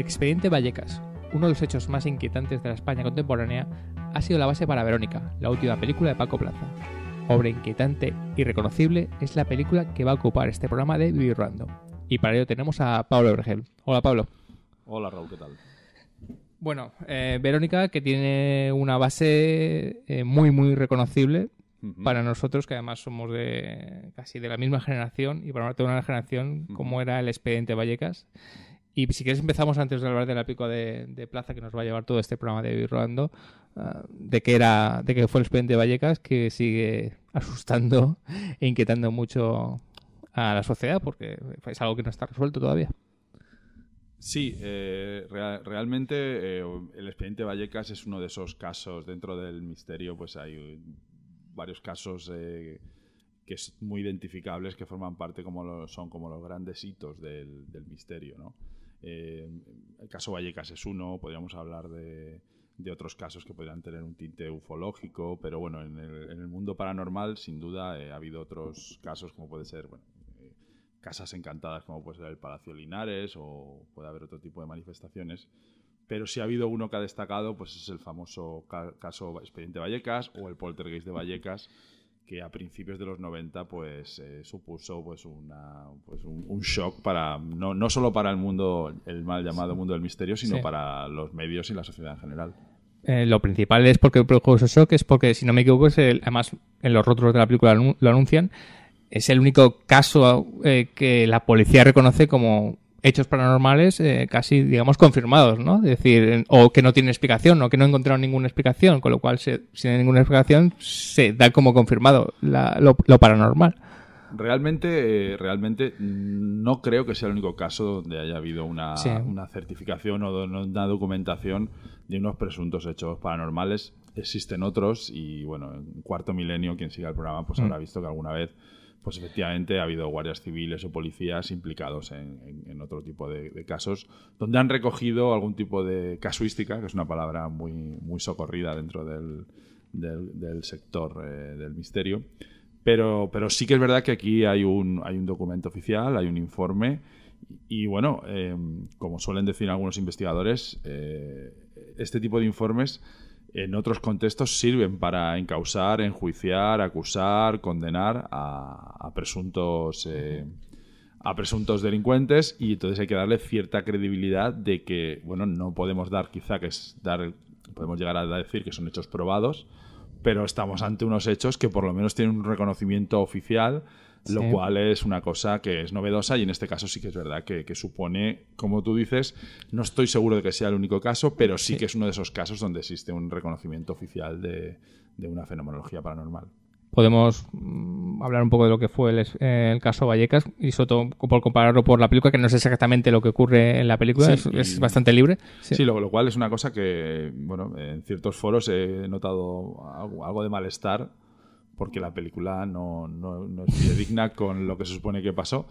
expediente Vallecas, uno de los hechos más inquietantes de la España contemporánea, ha sido la base para Verónica, la última película de Paco Plaza. Obra inquietante y reconocible es la película que va a ocupar este programa de Vivir Rando. Y para ello tenemos a Pablo Vergel. Hola Pablo. Hola Raúl, ¿qué tal? Bueno, eh, Verónica que tiene una base eh, muy muy reconocible para nosotros que además somos de casi de la misma generación y para una, generación como era el expediente Vallecas. Y si quieres empezamos antes de hablar de la pico de, plaza que nos va a llevar todo este programa de ir rodando, ah, de que era, de que fue el expediente Vallecas que sigue asustando e inquietando mucho a la sociedad porque es algo que no está resuelto todavía. Sí, eh, realmente eh, el expediente Vallecas es uno de esos casos dentro del misterio, pues hay varios casos eh, que son muy identificables que forman parte como lo, son como los grandes hitos del misterio, ¿no? Eh, el caso Vallecas es uno, podríamos hablar de, de otros casos que podrían tener un tinte ufológico, pero bueno, en el, mundo paranormal sin duda eh, ha habido otros casos como puede ser, bueno, eh, casas encantadas como puede ser el Palacio Linares o puede haber otro tipo de manifestaciones, pero si ha habido uno que ha destacado, pues es el famoso caso Expediente Vallecas o el Poltergeist de Vallecas, que a principios de los 90 pues eh, supuso pues, pues un, shock para no, no, solo para el mundo el mal llamado mundo del misterio sino para los medios y la sociedad en general eh, lo principal es porque produjo ese shock es porque si no me equivoco es además en los rótulos de la película lo anuncian es el único caso eh, que la policía reconoce como hechos paranormales eh, casi, digamos, confirmados, ¿no? Es decir, o que no tienen explicación, o que no encontraron ninguna explicación, con lo cual, se, sin ninguna explicación, se da como confirmado lo, paranormal. Realmente, eh, realmente no creo que sea el único caso donde haya habido una, certificación o una documentación de unos presuntos hechos paranormales. Existen otros y, bueno, en cuarto milenio, quien siga el programa, pues mm. habrá visto que alguna vez pues efectivamente ha habido guardias civiles o policías implicados en, otro tipo de, casos, donde han recogido algún tipo de casuística, que es una palabra muy, muy socorrida dentro del, sector eh, del misterio. Pero, pero sí que es verdad que aquí hay un, hay un documento oficial, hay un informe, y bueno, eh, como suelen decir algunos investigadores, eh, este tipo de informes en otros contextos sirven para encausar, enjuiciar, acusar, condenar a, presuntos eh, a presuntos delincuentes y entonces hay que darle cierta credibilidad de que bueno no podemos dar quizá que es dar podemos llegar a decir que son hechos probados pero estamos ante unos hechos que por lo menos tienen un reconocimiento oficial lo cual es una cosa que es novedosa y en este caso sí que es verdad que, supone, como tú dices, no estoy seguro de que sea el único caso, pero sí, que es uno de esos casos donde existe un reconocimiento oficial de, una fenomenología paranormal podemos mm, hablar un poco de lo que fue el, caso Vallecas y sobre todo por compararlo por la película, que no sé exactamente lo que ocurre en la película, es, bastante libre. Sí, lo, cual es una cosa que, bueno, en ciertos foros he notado algo de malestar porque la película no, no, no es digna con lo que se supone que pasó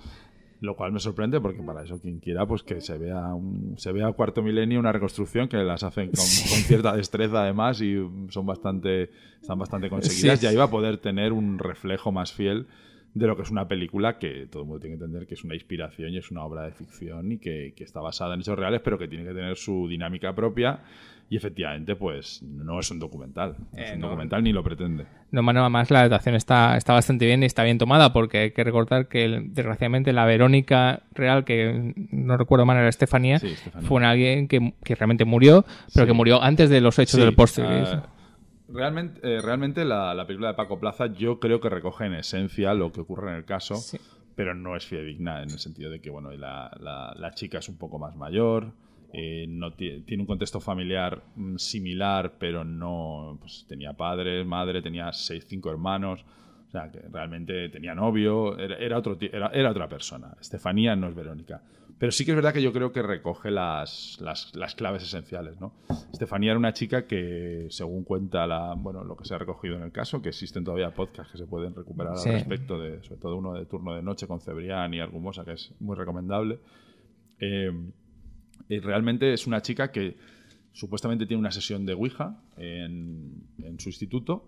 lo cual me sorprende porque para eso quien quiera pues que se vea un, se vea cuarto milenio una reconstrucción que las hacen con, cierta destreza además y son bastante están bastante conseguidas y ya iba a poder tener un reflejo más fiel de lo que es una película que todo el mundo tiene que entender que es una inspiración y es una obra de ficción y que, que está basada en hechos reales pero que tiene que tener su dinámica propia y efectivamente, pues no es un documental. No es eh, un documental ni lo pretende. No, mano, más, la adaptación está, está bastante bien y está bien tomada, porque hay que recordar que desgraciadamente la Verónica Real, que no recuerdo mal, era Estefanía, fue alguien que, realmente murió, pero que murió antes de los hechos del postre. Ah, realmente, eh, realmente la, película de Paco Plaza yo creo que recoge en esencia lo que ocurre en el caso, pero no es fidedigna en el sentido de que bueno la chica es un poco más mayor, eh, no tiene un contexto familiar mm, similar, pero no pues, tenía padre, madre, tenía seis, cinco hermanos. O sea, que realmente tenía novio, era, otro, era, otra persona. Estefanía no es Verónica. Pero sí que es verdad que yo creo que recoge las, claves esenciales, Estefanía era una chica que, según cuenta la, bueno, lo que se ha recogido en el caso, que existen todavía podcasts que se pueden recuperar al respecto, de, sobre todo uno de turno de noche con Cebrián y Argumosa, que es muy recomendable. Eh, realmente es una chica que supuestamente tiene una sesión de Ouija en, su instituto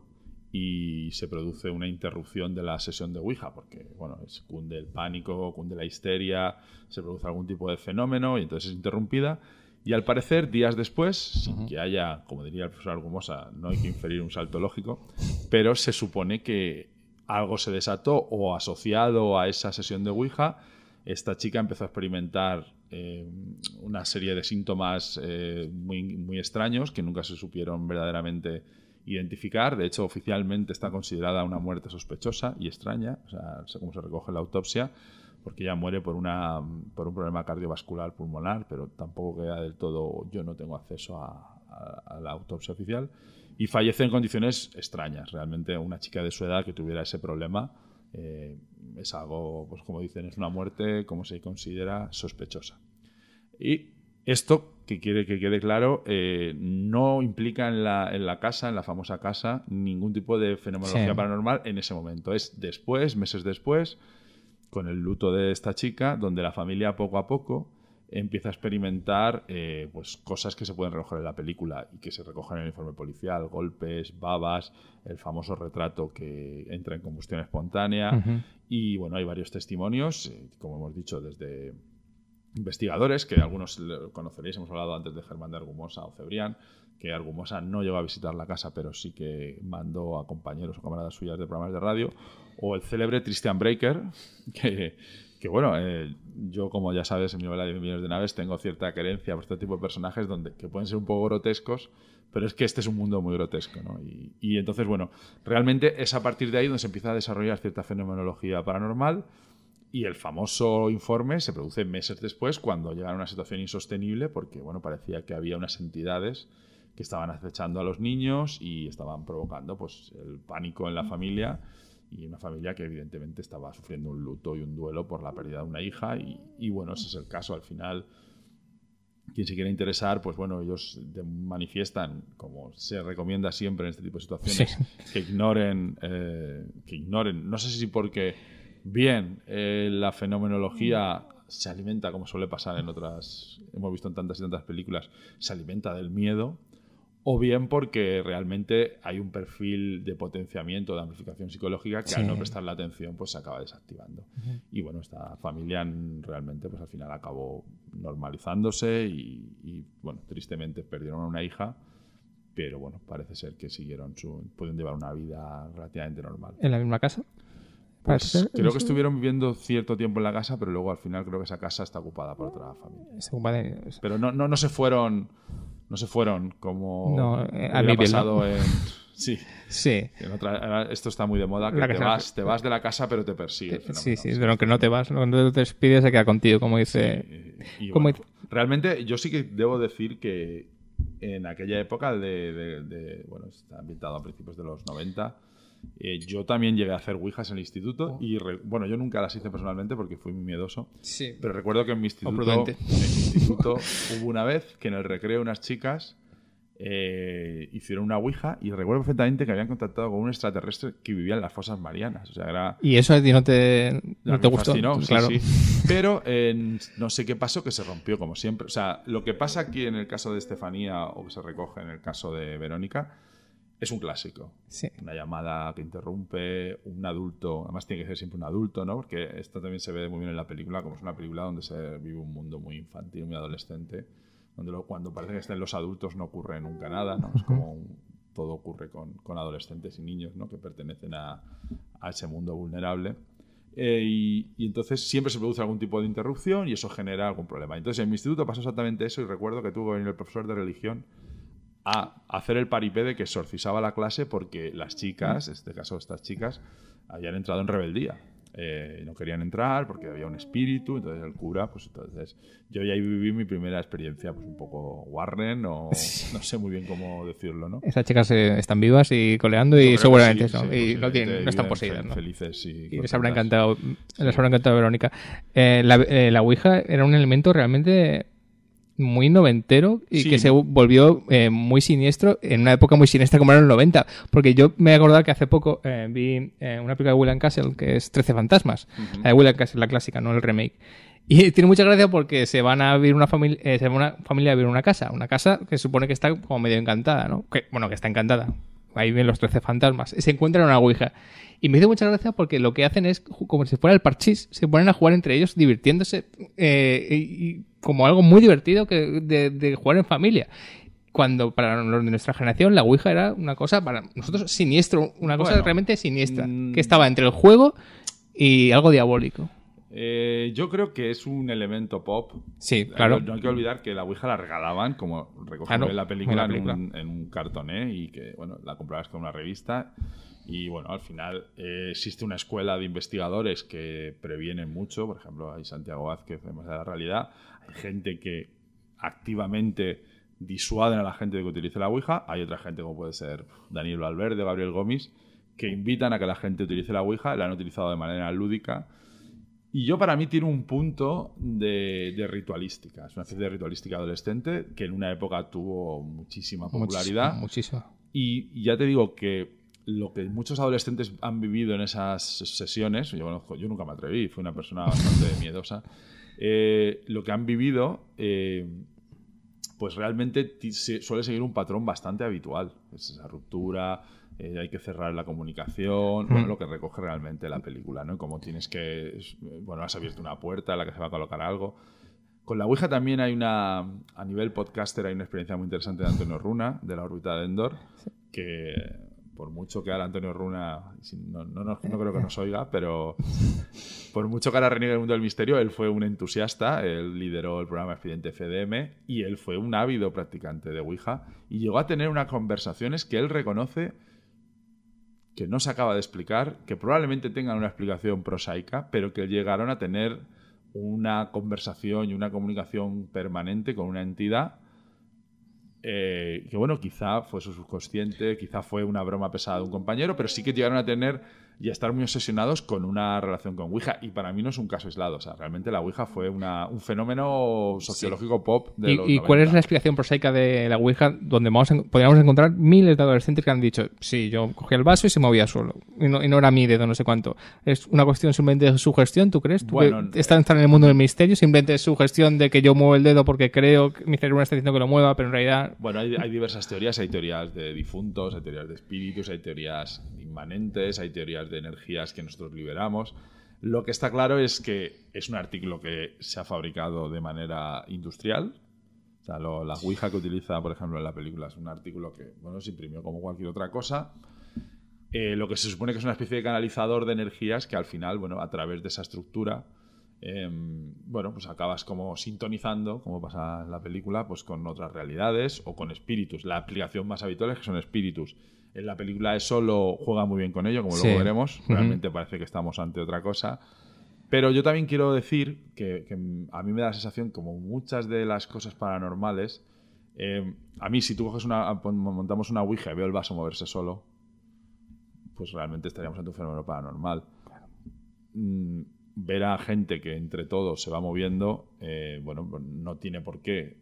y se produce una interrupción de la sesión de Ouija, porque bueno, cunde el pánico, cunde la histeria, se produce algún tipo de fenómeno y entonces es interrumpida. Y al parecer, días después, sin que haya, como diría el profesor Argumosa, no hay que inferir un salto lógico, pero se supone que algo se desató o asociado a esa sesión de Ouija, esta chica empezó a experimentar eh, una serie de síntomas eh, muy, muy, extraños que nunca se supieron verdaderamente identificar. De hecho, oficialmente está considerada una muerte sospechosa y extraña, o sea, según se recoge la autopsia, porque ella muere por, una, por un problema cardiovascular pulmonar, pero tampoco queda del todo, yo no tengo acceso a la autopsia oficial. Y fallece en condiciones extrañas, realmente una chica de su edad que tuviera ese problema eh, es algo, pues como dicen, es una muerte como se considera sospechosa. Y esto, que quiere que quede claro, eh, no implica en la, casa, en la famosa casa, ningún tipo de fenomenología paranormal en ese momento. Es después, meses después, con el luto de esta chica, donde la familia poco a poco empieza a experimentar eh, pues cosas que se pueden recoger en la película y que se recogen en el informe policial, golpes, babas, el famoso retrato que entra en combustión espontánea. Y bueno, hay varios testimonios, eh, como hemos dicho, desde investigadores, que algunos conoceréis, hemos hablado antes de Germán de Argumosa o Cebrián, que Argumosa no llegó a visitar la casa, pero sí que mandó a compañeros o camaradas suyas de programas de radio, o el célebre Christian Breaker, que, bueno, el eh, yo, como ya sabes, en mi novela de millones de naves tengo cierta querencia por este tipo de personajes donde, que pueden ser un poco grotescos, pero es que este es un mundo muy grotesco, Y, entonces, bueno, realmente es a partir de ahí donde se empieza a desarrollar cierta fenomenología paranormal y el famoso informe se produce meses después cuando llega a una situación insostenible porque, bueno, parecía que había unas entidades que estaban acechando a los niños y estaban provocando, pues, el pánico en la familia y una familia que evidentemente estaba sufriendo un luto y un duelo por la pérdida de una hija y, bueno, ese es el caso al final. Quien se quiera interesar, pues bueno, ellos manifiestan, como se recomienda siempre en este tipo de situaciones, que ignoren, eh, que ignoren, no sé si porque bien eh, la fenomenología se alimenta, como suele pasar en otras, hemos visto en tantas y tantas películas, se alimenta del miedo, o bien porque realmente hay un perfil de potenciamiento, de amplificación psicológica que al no prestar la atención pues se acaba desactivando. Y bueno, esta familia realmente pues al final acabó normalizándose y, bueno, tristemente perdieron a una hija, pero bueno, parece ser que siguieron pueden llevar una vida relativamente normal. ¿En la misma casa? Pues creo que estuvieron viviendo cierto tiempo en la casa, pero luego al final creo que esa casa está ocupada por otra ah, familia. Pero no, no, no se fueron no se fueron como no, eh, pasado en... Sí. sí. esto está muy de moda, que te vas, de la casa pero te persigue. sí, sí, pero aunque no te vas, no te despides, se queda contigo, como dice... Realmente yo sí que debo decir que en aquella época de, bueno, está ambientado a principios de los 90 eh, yo también llegué a hacer ouijas en el instituto oh. y, bueno, yo nunca las hice personalmente porque fui miedoso. Sí. Pero recuerdo que en mi instituto, hubo una vez que en el recreo unas chicas eh, hicieron una ouija y recuerdo perfectamente que habían contactado con un extraterrestre que vivía en las fosas marianas. O sea, Y eso a ti no te, gustó. Pero no sé qué pasó, que se rompió como siempre. O sea, lo que pasa aquí en el caso de Estefanía o que se recoge en el caso de Verónica es un clásico. Sí. Una llamada que interrumpe, un adulto, además tiene que ser siempre un adulto, ¿no? Porque esto también se ve muy bien en la película, como es una película donde se vive un mundo muy infantil, muy adolescente, donde cuando parece que estén los adultos no ocurre nunca nada, ¿no? Es como todo ocurre con, adolescentes y niños, ¿no? Que pertenecen a, ese mundo vulnerable. Eh, y, entonces siempre se produce algún tipo de interrupción y eso genera algún problema. Entonces en mi instituto pasó exactamente eso y recuerdo que tuvo que venir el profesor de religión a hacer el paripé de que exorcizaba la clase porque las chicas, en este caso estas chicas, habían entrado en rebeldía. Eh, no querían entrar porque había un espíritu, entonces el cura, pues entonces yo ya viví mi primera experiencia, pues un poco Warren o no sé muy bien cómo decirlo, ¿no? Esas chicas eh, están vivas y coleando y seguramente pues no, y no, están poseídas, ¿no? Felices y, les habrá encantado, les habrá encantado Verónica. Eh, la, la Ouija era un elemento realmente muy noventero y que se volvió eh, muy siniestro en una época muy siniestra como en los 90. Porque yo me he acordado que hace poco eh, vi eh, una película de William Castle que es 13 fantasmas. La de William Castle, la clásica, no el remake. Y tiene mucha gracia porque se van a vivir una familia, se una familia a vivir una casa, una casa que se supone que está como medio encantada, ¿no? Que, bueno, que está encantada, ahí ven los 13 fantasmas, se encuentran una Ouija. Y me hizo muchas gracias porque lo que hacen es, como si fuera el parchís, se ponen a jugar entre ellos divirtiéndose eh, y como algo muy divertido que de, jugar en familia. Cuando para los de nuestra generación la Ouija era una cosa para nosotros siniestro, una cosa realmente siniestra, mm. que estaba entre el juego y algo diabólico. Eh, yo creo que es un elemento pop. Sí, eh, claro. No, hay que olvidar que la Ouija la regalaban, como recogieron ah, la película, En, un, en, cartoné ¿eh? y que, bueno, la comprabas con una revista. Y bueno, al final existe una escuela de investigadores que previenen mucho. Por ejemplo, hay Santiago Vázquez, más de la realidad. Hay gente que activamente disuaden a la gente de que utilice la Ouija. Hay otra gente, como puede ser Daniel Valverde, Gabriel Gómez, que invitan a que la gente utilice la Ouija. La han utilizado de manera lúdica y yo para mí tiene un punto de, ritualística, es una especie de ritualística adolescente que en una época tuvo muchísima popularidad. Muchísima. Y ya te digo que lo que muchos adolescentes han vivido en esas sesiones, yo, nunca me atreví, fui una persona bastante miedosa, eh, lo que han vivido, eh, pues realmente suele seguir un patrón bastante habitual. Es esa ruptura, eh, hay que cerrar la comunicación, bueno, mm. lo que recoge realmente la película, ¿no? tienes que, bueno, has abierto una puerta en la que se va a colocar algo. Con la Ouija también hay una, a nivel podcaster, hay una experiencia muy interesante de Antonio Runa, de la órbita de Endor, que por mucho que ahora Antonio Runa, no, no, creo que nos oiga, pero por mucho que ahora reniegue el mundo del misterio, él fue un entusiasta, él lideró el programa Expediente FDM y él fue un ávido practicante de Ouija y llegó a tener unas conversaciones que él reconoce que no se acaba de explicar, que probablemente tengan una explicación prosaica, pero que llegaron a tener una conversación y una comunicación permanente con una entidad eh, que, bueno, quizá fue su subconsciente, quizá fue una broma pesada de un compañero, pero sí que llegaron a tener y estar muy obsesionados con una relación con Ouija. Y para mí no es un caso aislado. O sea, realmente la Ouija fue una, un fenómeno sociológico pop de ¿Y, ¿Y cuál es la explicación prosaica de la Ouija donde podríamos encontrar miles de adolescentes que han dicho, sí, yo cogí el vaso y se movía solo. Y no, y era mi dedo, no sé cuánto. Es una cuestión simplemente de sugestión, ¿tú crees? bueno, están, en el mundo del misterio, simplemente es sugestión de que yo muevo el dedo porque creo que mi cerebro está diciendo que lo mueva, pero en realidad... Bueno, hay, hay diversas teorías. Hay teorías de difuntos, hay teorías de espíritus, hay teorías inmanentes, hay teorías de energías que nosotros liberamos. Lo que está claro es que es un artículo que se ha fabricado de manera industrial. O la Ouija que utiliza, por ejemplo, en la película es un artículo que bueno, se imprimió como cualquier otra cosa. Eh, lo que se supone que es una especie de canalizador de energías que al final, bueno, a través de esa estructura, em, bueno, pues acabas como sintonizando, como pasa en la película, pues con otras realidades o con espíritus. La aplicación más habitual es que son espíritus. En la película de Solo juega muy bien con ello, como luego veremos. Realmente parece que estamos ante otra cosa. Pero yo también quiero decir que, a mí me da la sensación, como muchas de las cosas paranormales, eh, a mí si tú coges una, montamos una Ouija y veo el vaso moverse solo, pues realmente estaríamos ante un fenómeno paranormal. Mm, ver a gente que entre todos se va moviendo, eh, bueno, no tiene por qué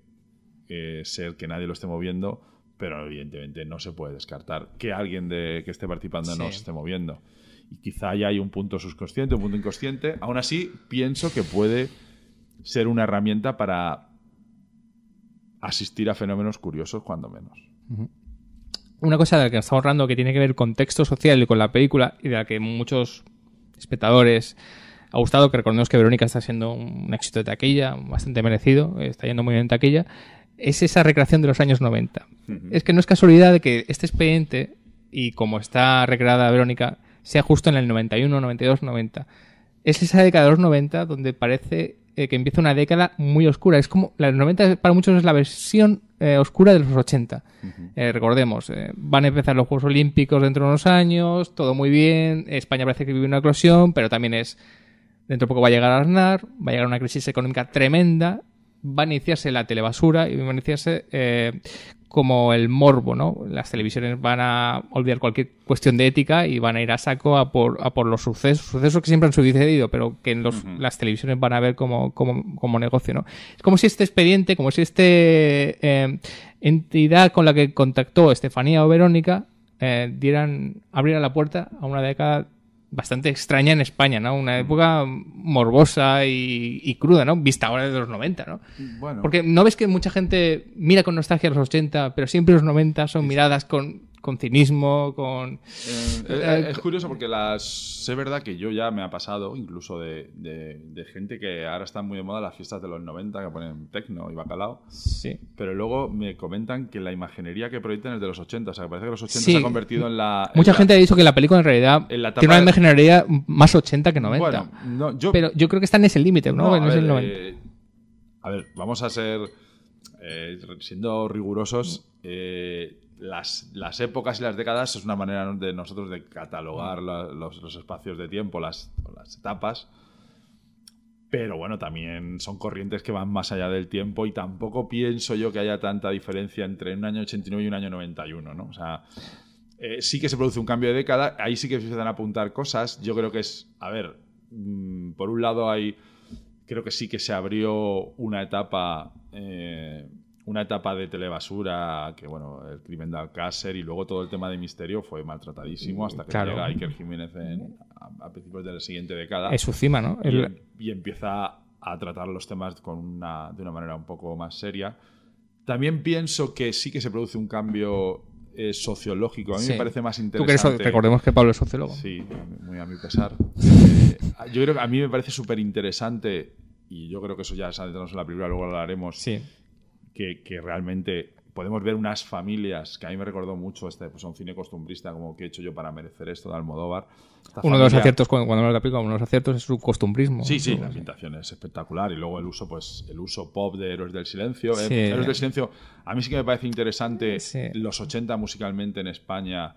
eh, ser que nadie lo esté moviendo, pero evidentemente no se puede descartar que alguien de, que esté participando nos no se esté moviendo. Y quizá ya hay un punto subconsciente, un punto inconsciente. Aún así, pienso que puede ser una herramienta para asistir a fenómenos curiosos, cuando menos. Una cosa de la que nos estamos hablando que tiene que ver con contexto social y con la película y de la que muchos espectadores ha gustado, que recordemos que Verónica está siendo un éxito de taquilla, bastante merecido, está yendo muy bien en taquilla, es esa recreación de los años 90. Es que no es casualidad de que este expediente, y como está recreada Verónica, sea justo en el 91, 92, 90. Es esa década de los 90 donde parece eh, que empieza una década muy oscura. Es como, los 90 para muchos es la versión eh, oscura de los 80. Eh, recordemos, van a empezar los Juegos Olímpicos dentro de unos años, todo muy bien, España parece que vive una eclosión, pero también es, dentro de poco va a llegar a arnar, va a llegar una crisis económica tremenda, va a iniciarse la telebasura y va a iniciarse eh, como el morbo, ¿no? Las televisiones van a olvidar cualquier cuestión de ética y van a ir a saco a por, a por los sucesos, sucesos que siempre han sucedido, pero que en los, las televisiones van a ver como, como, como, negocio, ¿no? Es como si este expediente, como si este eh, entidad con la que contactó Estefanía o Verónica eh, dieran, abriera la puerta a una década bastante extraña en España, ¿no? Una mm. época morbosa y, cruda, ¿no? Vista ahora de los 90, ¿no? Porque no ves que mucha gente mira con nostalgia los 80, pero siempre los 90 son miradas con con cinismo, con... Eh, eh, eh, es curioso porque las, es verdad que yo ya me ha pasado, incluso de, gente que ahora están muy de moda las fiestas de los 90, que ponen tecno y bacalao, sí. pero luego me comentan que la imaginería que proyectan es de los 80, o sea, que parece que los 80 se ha convertido en la... Mucha gente ha dicho que la película en realidad tiene una imaginería más 80 que 90. yo, pero yo creo que están en ese límite, ¿no? no pues a ver, vamos a ser, siendo rigurosos, mm las, épocas y las décadas es una manera de nosotros de catalogar mm. los, espacios de tiempo, las, las, etapas. Pero bueno, también son corrientes que van más allá del tiempo y tampoco pienso yo que haya tanta diferencia entre un año 89 y un año 91, ¿no? O sea, eh, sí que se produce un cambio de década, ahí sí que se empiezan a apuntar cosas. Yo creo que es, a ver, mm, por un lado hay, creo que sí que se abrió una etapa eh, una etapa de telebasura, que bueno, el crimen de Alcácer y luego todo el tema de misterio fue maltratadísimo hasta que llega Iker Jiménez a, principios de la siguiente década. Es su cima, ¿no? Em, y, empieza a tratar los temas con una, de una manera un poco más seria. También pienso que sí que se produce un cambio eh, sociológico. A mí me parece más interesante. ¿Tú que recordemos que Pablo es sociólogo. Sí, muy a mi pesar. Eh, yo creo que a mí me parece súper interesante y yo creo que eso ya se en la primera luego haremos Sí que, realmente podemos ver unas familias que a mí me recordó mucho este, pues un cine costumbrista como que he hecho yo para merecer esto de Almodóvar. uno de los aciertos cuando, de uno de los aciertos es su costumbrismo. Sí, sí, la ambientación es espectacular y luego el uso, pues el uso pop de Héroes del Silencio. ¿eh? Pues, Héroes del Silencio, a mí sí que me parece interesante los 80 musicalmente en España.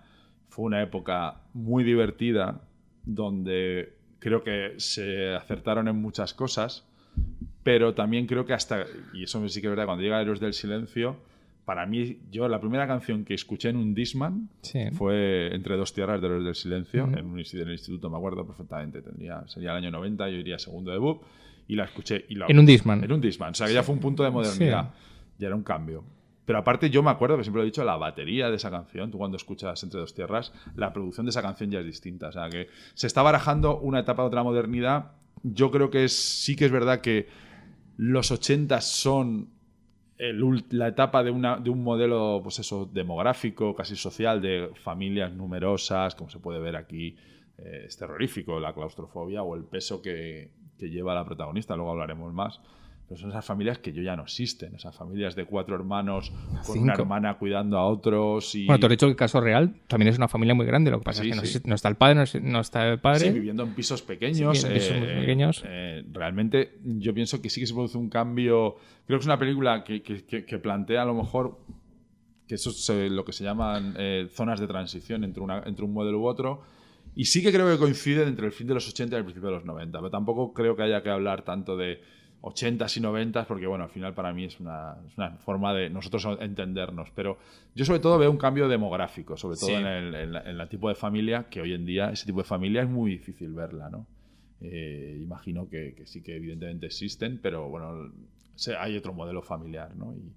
Fue una época muy divertida donde creo que se acertaron en muchas cosas, pero también creo que hasta, y eso sí que es verdad, cuando llega Héroes del Silencio, para mí, yo la primera canción que escuché en un Disman fue Entre dos tierras de Héroes del Silencio, en, un, el instituto, me acuerdo perfectamente, tendría, sería el año 90, yo iría segundo de y la escuché. Y en un Disman. En un Disman, o sea que ya fue un punto de modernidad, ya era un cambio. Pero aparte yo me acuerdo que siempre lo he dicho, la batería de esa canción, tú cuando escuchas Entre dos Tierras, la producción de esa canción ya es distinta. O sea que se está barajando una etapa de otra modernidad. Yo creo que es, sí que es verdad que los 80 son la etapa de, un modelo, pues eso, demográfico, casi social, de familias numerosas, como se puede ver aquí, eh, es terrorífico la claustrofobia o el peso que lleva la protagonista, luego hablaremos más. Pero son esas familias que yo ya no existen, esas familias de cuatro hermanos ah, con una hermana cuidando a otros. Y... Bueno, te he dicho que el caso real también es una familia muy grande, lo que pasa es que no, está el padre, no, está el padre. Sí, viviendo en pisos pequeños. en pisos eh, pequeños. Eh, realmente yo pienso que sí que se produce un cambio. Creo que es una película que, plantea a lo mejor que eso es lo que se llaman eh, zonas de transición entre, una, entre un modelo u otro. Y sí que creo que coincide entre el fin de los 80 y el principio de los 90, pero tampoco creo que haya que hablar tanto de 80s y 90s, porque bueno, al final para mí es una, forma de nosotros entendernos. Pero yo sobre todo veo un cambio demográfico, sobre todo en, el, en, la, tipo de familia, que hoy en día ese tipo de familia es muy difícil verla, ¿no? Eh, imagino que, sí que evidentemente existen, pero bueno, hay otro modelo familiar, ¿no? Y,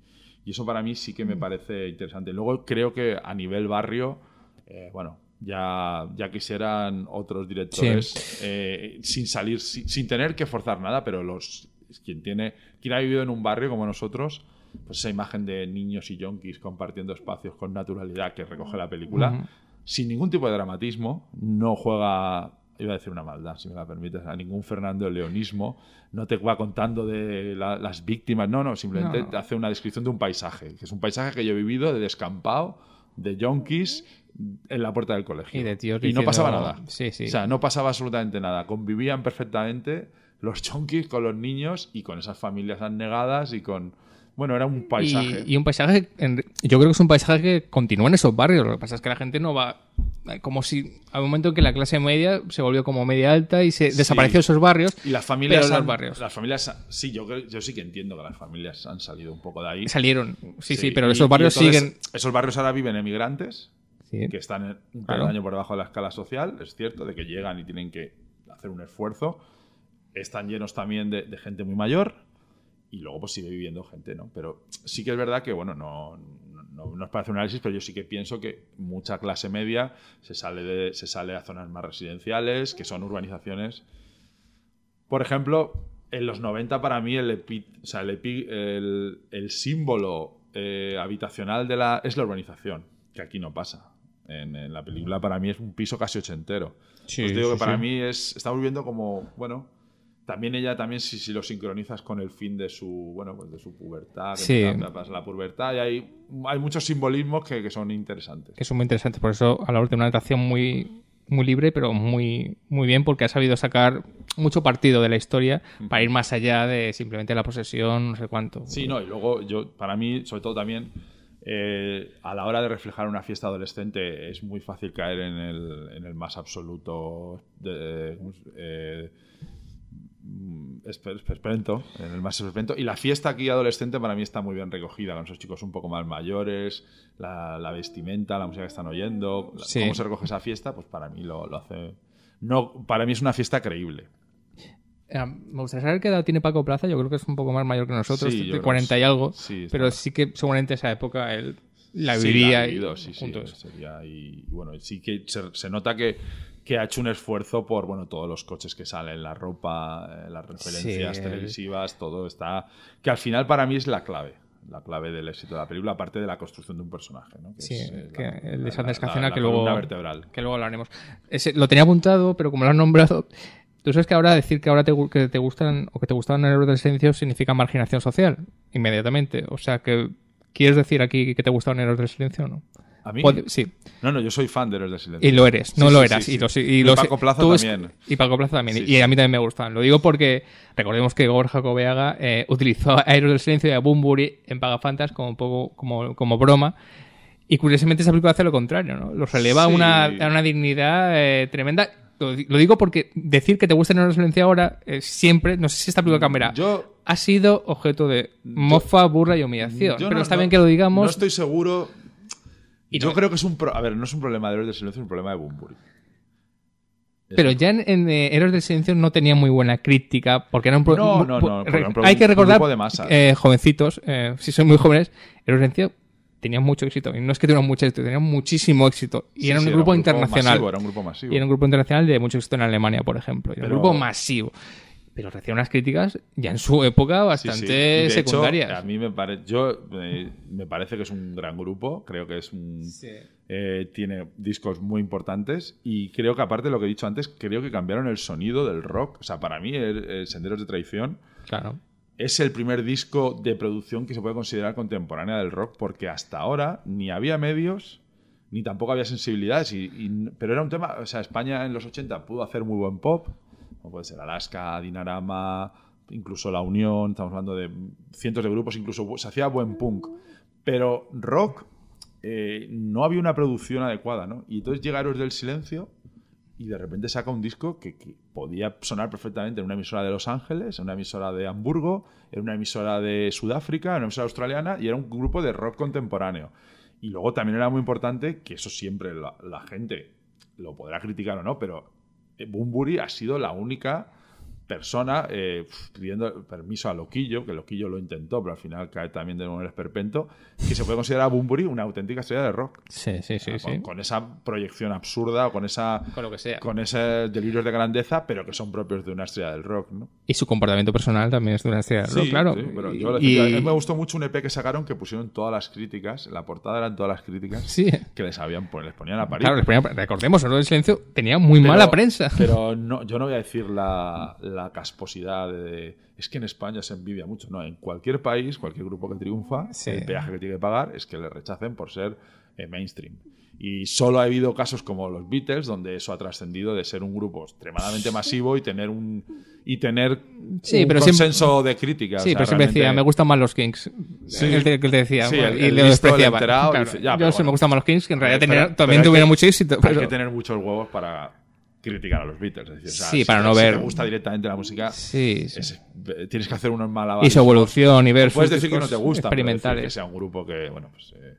eso para mí sí que me mm. parece interesante. Luego creo que a nivel barrio, eh, bueno, ya, ya quisieran otros directores eh, sin salir, sin, tener que forzar nada, pero los quien tiene, quien ha vivido en un barrio como nosotros, pues esa imagen de niños y yonkis compartiendo espacios con naturalidad que recoge la película, sin ningún tipo de dramatismo, no juega iba a decir una maldad, si me la permites, a ningún Fernando Leonismo, no te va contando de las víctimas, no, no, simplemente hace una descripción de un paisaje, que es un paisaje que yo he vivido de descampado, de yonkis, en la puerta del colegio. Y, de y no pasaba nada. Sí, sí. O sea, no pasaba absolutamente nada, convivían perfectamente los chonquis con los niños y con esas familias anegadas y con... Bueno, era un paisaje. Y, un paisaje, yo creo que es un paisaje que continúa en esos barrios. Lo que pasa es que la gente no va. Eh, como si. Al momento que la clase media se volvió como media alta y se desapareció esos barrios. Y las familias. barrios. Las familias. Sí, yo, yo sí que entiendo que las familias han salido un poco de ahí. Salieron. Sí, sí, pero esos barrios siguen. Esos barrios ahora viven emigrantes. Que están un por debajo de la escala social. Es cierto, de que llegan y tienen que hacer un esfuerzo están llenos también de, gente muy mayor y luego pues sigue viviendo gente, ¿no? Pero sí que es verdad que, bueno, no, no, no, un análisis, pero yo sí que pienso que mucha clase media se sale, de, se sale a zonas más residenciales, que son urbanizaciones. Por ejemplo, en los 90 para mí el, el, símbolo eh, habitacional de la, es la urbanización, que aquí no pasa. En, la película para mí es un piso casi ochentero. Sí, digo que para mí es, estamos viviendo como, bueno, también ella también si, lo sincronizas con el fin de su bueno pues de su pubertad que pasa la pubertad y hay, hay muchos simbolismos que, son interesantes que son muy interesantes por eso a la última una muy muy libre pero muy muy bien porque ha sabido sacar mucho partido de la historia para ir más allá de simplemente la posesión no sé cuánto sí no y luego yo para mí sobre todo también eh, a la hora de reflejar una fiesta adolescente es muy fácil caer en el, más absoluto de, eh, Mm, esperpento, en el más Y la fiesta aquí adolescente para mí está muy bien recogida, con esos chicos un poco más mayores, la, vestimenta, la música que están oyendo, cómo se recoge esa fiesta, pues para mí lo, hace... No, para mí es una fiesta creíble. Eh, me gustaría saber qué edad tiene Paco Plaza, yo creo que es un poco más mayor que nosotros, de 40 y algo, pero sí que seguramente esa época él la viviría. y, bueno, sí que se nota que que ha hecho un esfuerzo por, bueno, todos los coches que salen, la ropa, eh, las referencias televisivas, todo está... Que al final para mí es la clave la clave del éxito de la película, aparte de la construcción de un personaje. ¿no? Que sí, eh, el de que, luego, que luego hablaremos. lo tenía apuntado, pero como lo han nombrado, tú sabes que ahora decir que ahora te, que te gustan o que te gustaban el héroe del silencio significa marginación social, inmediatamente. O sea que, ¿quieres decir aquí que te gustaban el héroe del silencio o no? ¿A mí? sí. No, no, yo soy fan de Héroes del Silencio. Y lo eres, no lo eras. y, y, Paco Plaza también. Y también. y a mí también me gustan. Lo digo porque recordemos que Gorja Cobeaga eh, utilizó a Héroes del Silencio y a Bumburi en Pagafantas como, como, como broma. Y curiosamente esa película hace lo contrario, ¿no? Los releva a, una, dignidad eh, tremenda lo, digo porque decir que te gusta del Silencio ahora, eh, siempre, no sé si esta película cámara. Yo. Ha sido objeto de mofa, burla y humillación. pero está bien que lo digamos. No estoy seguro yo creo que es un. a ver, no es un problema de Héroes del Silencio, es un problema de bumble Pero ya en, eros eh, del Silencio no tenía muy buena crítica, porque era un problema. No, no, no, hay que recordar, eh, jovencitos, eh, si son muy jóvenes, Héroes del Silencio tenía mucho éxito. Y no es que tuviera mucho éxito, tenía muchísimo éxito. Y era, un grupo internacional. era un grupo masivo. Y era un grupo internacional de mucho éxito en Alemania, por ejemplo. Era un grupo masivo pero recibe unas críticas ya en su época bastante sí, secundarias. a mí me, parece Yo, eh, me parece que es un gran grupo, creo que es un... Eh, tiene discos muy importantes y creo que aparte de lo que he dicho antes, creo que cambiaron el sonido del rock. O sea, para mí, el, Senderos de Traición claro. es el primer disco de producción que se puede considerar contemporánea del rock porque hasta ahora ni había medios ni tampoco había sensibilidades, y, pero era un tema, o sea, España en los 80 pudo hacer muy buen pop, puede ser Alaska, Dinarama, incluso La Unión, estamos hablando de cientos de grupos, incluso se hacía buen punk. Pero rock eh, no había una producción adecuada, ¿no? Y entonces llega Héroes del Silencio y de repente saca un disco que, podía sonar perfectamente en una emisora de Los Ángeles, en una emisora de Hamburgo, en una emisora de Sudáfrica, en una emisora australiana y era un grupo de rock contemporáneo. Y luego también era muy importante, que eso siempre la gente lo podrá criticar o no, pero Bumburi ha sido la única persona eh, pidiendo permiso a Loquillo, que Loquillo lo intentó, pero al final cae también de nuevo en esperpento, que se puede considerar a Bumburi una auténtica estrella de rock. Sí, sí, sí, ah, con, esa proyección absurda o con esa con, lo que sea. con esos delirios de grandeza, pero que son propios de una estrella del rock, ¿no? Y su comportamiento personal también es de una estrella del rock, claro. a mí me gustó mucho un EP que sacaron que pusieron todas las críticas, la portada eran todas las críticas sí. que les habían pues, les ponían a parir. Claro, les ponían, recordemos, Silencio tenía muy mala prensa. Pero no, yo no voy a decir la la casposidad de, es que en España se envidia mucho. No, en cualquier país, cualquier grupo que triunfa, el peaje que tiene que pagar es que le rechacen por ser eh, mainstream. Y solo ha habido casos como los Beatles, donde eso ha trascendido de ser un grupo extremadamente masivo y tener un y tener sí, un pero consenso de crítica. Sí, pero siempre decía, me gustan más los Kings. Sí, el, que te decía. el, y le yo sí me gustan más los Kings, que en realidad también tuvieron mucho éxito. Hay que tener muchos huevos para criticar a los Beatles. Es decir, si para no ver. gusta directamente la música, sí, tienes que hacer unos malabares. Y su evolución y ver Puedes decir que no te gusta, experimentales. que sea un grupo que, bueno, pues. Eh.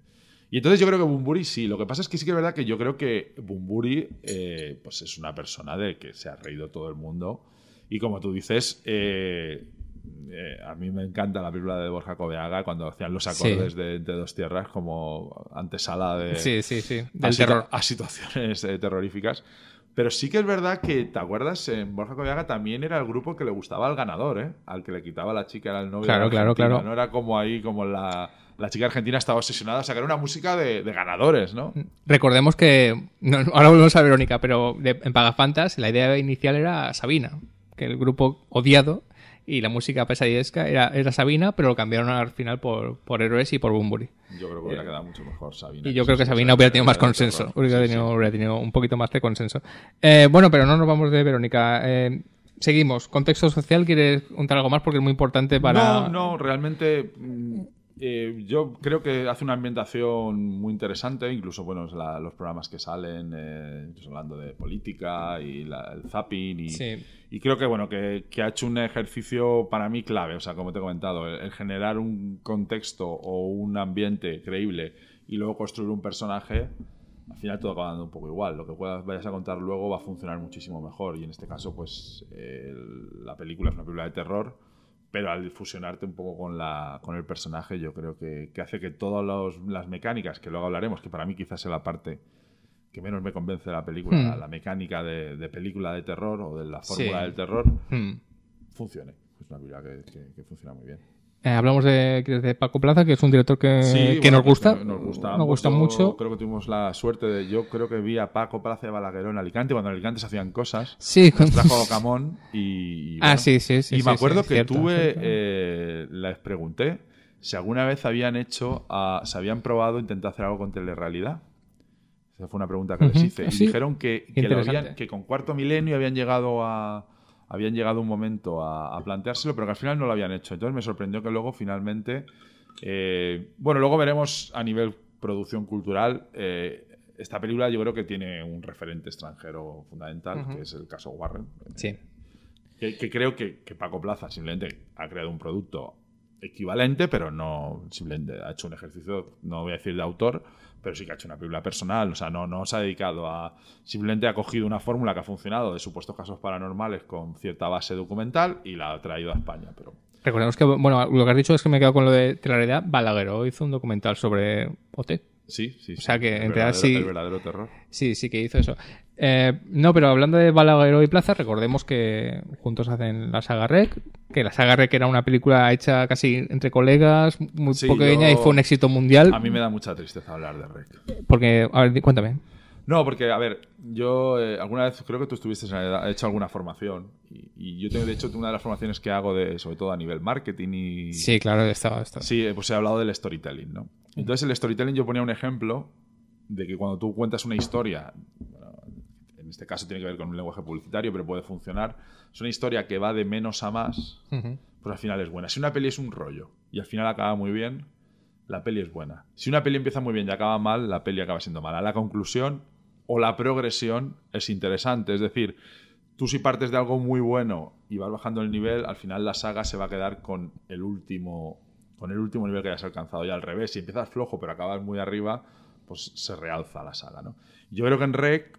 y entonces yo creo que Bumburi sí. Lo que pasa es que sí que es verdad que yo creo que Bumburi eh, pues es una persona de que se ha reído todo el mundo. Y como tú dices, eh, a mí me encanta la película de Borja Coveaga cuando hacían los acordes de Dos Tierras como antesala de, sí, sí, sí. a, terror. a situaciones terroríficas. Pero sí que es verdad que, ¿te acuerdas? En Borja Coviaga también era el grupo que le gustaba al ganador, ¿eh? Al que le quitaba la chica era el novio. Claro, claro, claro. No era como ahí, como la, chica argentina estaba obsesionada a sacar una música de, ganadores, ¿no? Mm, recordemos que, ahora volvemos a Verónica, pero en Pagafantas la idea inicial era Sabina, que el grupo odiado y la música pesadillesca era, era Sabina, pero lo cambiaron al final por, por Héroes y por Bumburi. Yo creo que hubiera eh, quedado mucho mejor Sabina. Y yo creo que Sabina hubiera tenido más consenso, hubiera, tenido, un poquito más de consenso. Eh, bueno, pero no nos vamos de Verónica. Eh, seguimos. ¿Contexto social? ¿Quieres contar algo más? Porque es muy importante para... No, no, realmente mm, eh, yo creo que hace una ambientación muy interesante, incluso bueno, los programas que salen, eh, hablando de política y el zapping. Y, creo que bueno que, ha hecho un ejercicio para mí clave, o sea, como te he comentado, el, generar un contexto o un ambiente creíble y luego construir un personaje al final todo acaba dando un poco igual. Lo que vayas a contar luego va a funcionar muchísimo mejor. Y en este caso, pues la película es una película de terror pero al fusionarte un poco con, la, con el personaje, yo creo que, hace que todas las mecánicas, que luego hablaremos, que para mí quizás es la parte que menos me convence de la película, hmm. la, mecánica de, película de terror o de la fórmula del terror, hmm. funcione. Es una película que funciona muy bien. Eh, hablamos de, Paco Plaza, que es un director que, nos, gusta, nos gusta. mucho, Creo que tuvimos la suerte de. Yo creo que vi a Paco Plaza de Balaguerón en Alicante, cuando en Alicante se hacían cosas. Sí, con... trajo Camón y. y Ah, sí, sí, sí. Y me acuerdo que tuve. Eh, les pregunté si alguna vez habían hecho. se habían probado intentar hacer algo con telerrealidad. Esa fue una pregunta que les hice. Y ah, dijeron que, que con Cuarto Milenio habían llegado a habían llegado un momento a, planteárselo, pero que al final no lo habían hecho. Entonces me sorprendió que luego finalmente, eh, bueno, luego veremos a nivel producción cultural. Eh, esta película yo creo que tiene un referente extranjero fundamental, que es el caso Warren. Sí. Que, creo que, Paco Plaza simplemente ha creado un producto equivalente, pero no simplemente ha hecho un ejercicio, no voy a decir de autor, pero sí que ha hecho una biblia personal, o sea, no, no se ha dedicado a... Simplemente ha cogido una fórmula que ha funcionado de supuestos casos paranormales con cierta base documental y la ha traído a España, pero... Recordemos que, bueno, lo que has dicho es que me he quedado con lo de Telareda. Balagueró hizo un documental sobre OT. Sí, sí. O sea que, en realidad sí. El verdadero terror. Sí, sí que hizo eso. Eh, no, pero hablando de Balagueró y Plaza, recordemos que juntos hacen la saga Rec, que la saga Rec era una película hecha casi entre colegas, muy pequeña y fue un éxito mundial. A mí me da mucha tristeza hablar de Rec. Porque, a ver, cuéntame. No, porque, a ver, yo eh, alguna vez creo que tú estuviste en hecho alguna formación y, yo tengo, de hecho, una de las formaciones que hago, de, sobre todo a nivel marketing y... Sí, claro, estaba, estaba. Sí, eh, pues he hablado del storytelling, ¿no? Entonces el storytelling yo ponía un ejemplo de que cuando tú cuentas una historia, en este caso tiene que ver con un lenguaje publicitario, pero puede funcionar, es una historia que va de menos a más, pues al final es buena. Si una peli es un rollo y al final acaba muy bien, la peli es buena. Si una peli empieza muy bien y acaba mal, la peli acaba siendo mala. La conclusión o la progresión es interesante, es decir, tú si partes de algo muy bueno y vas bajando el nivel, al final la saga se va a quedar con el último con el último nivel que hayas alcanzado y al revés, si empiezas flojo pero acabas muy arriba, pues se realza la saga, ¿no? Yo creo que en Rec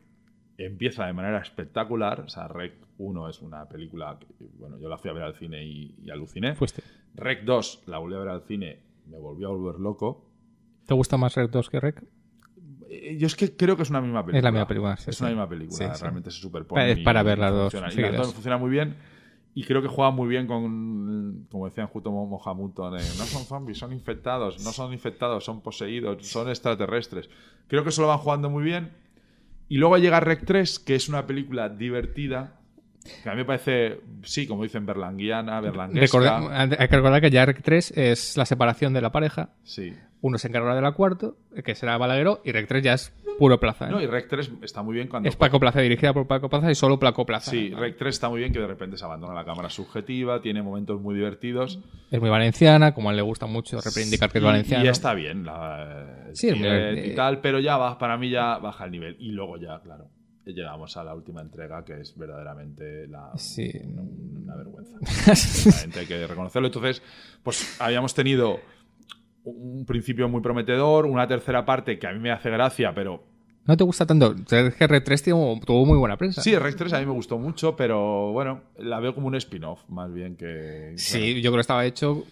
empieza de manera espectacular. O sea, Rec 1 es una película que, bueno, yo la fui a ver al cine y, aluciné. Fuiste. Rec 2 la volví a ver al cine, me volvió a volver loco. ¿Te gusta más Rec 2 que Rec? Eh, yo es que creo que es una misma película. Es la misma película. es una misma película, realmente se superpone. Es para ver las dos. Funciona. muy bien. Y creo que juega muy bien con, como decían justo Mohamudton, no son zombies, son infectados, no son infectados, son poseídos, son extraterrestres. Creo que eso lo van jugando muy bien y luego llega Rec 3, que es una película divertida, que a mí me parece, sí, como dicen, berlanguiana, berlanguesa. hay que recordar que ya 3 es la separación de la pareja. Sí. Uno se encargará de la cuarto, que será Balagueró, y REC 3 ya es puro Plaza. ¿eh? No, y Rec 3 está muy bien cuando. Es Paco Plaza, dirigida por Paco Plaza y solo Paco Plaza. Sí, Rec 3 está muy bien que de repente se abandona la cámara subjetiva, tiene momentos muy divertidos. Es muy valenciana, como a él le gusta mucho reivindicar que es valenciana. Y ya está bien, la, eh, sí, eh, tal, pero ya va, para mí ya baja el nivel. Y luego ya, claro llegamos a la última entrega, que es verdaderamente la, sí. una, una vergüenza. hay que reconocerlo. Entonces, pues habíamos tenido un principio muy prometedor, una tercera parte que a mí me hace gracia, pero no te gusta tanto. Es 3 tuvo muy buena prensa. Sí, r 3 a mí me gustó mucho, pero bueno, la veo como un spin-off, más bien que. Sí, yo creo que estaba hecho.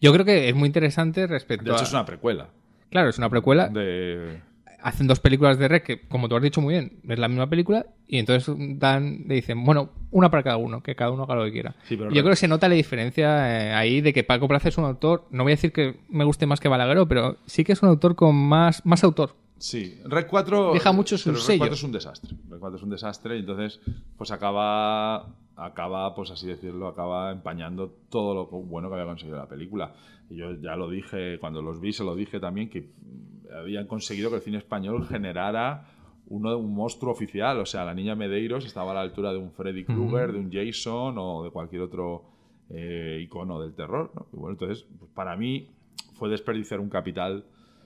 Yo creo que es muy interesante respecto. De hecho, es una precuela. Claro, es una precuela. De hacen dos películas de Red, que como tú has dicho muy bien, es la misma película, y entonces dan, le dicen, bueno, una para cada uno, que cada uno haga lo que quiera. Yo creo que se nota la diferencia eh, ahí de que Paco Plaza es un autor, no voy a decir que me guste más que Balagueró, pero sí que es un autor con más, más autor. Sí, Red 4 deja mucho su sello. 4 es un desastre. Red 4 es un desastre y entonces pues acaba acaba pues así decirlo, acaba empañando todo lo bueno que había conseguido la película. Y yo ya lo dije, cuando los vi, se lo dije también, que mm, habían conseguido que el cine español generara uno, un monstruo oficial. O sea, la niña Medeiros estaba a la altura de un Freddy Krueger, de un Jason o de cualquier otro eh, icono del terror. Y bueno, entonces, pues, para mí fue desperdiciar un capital.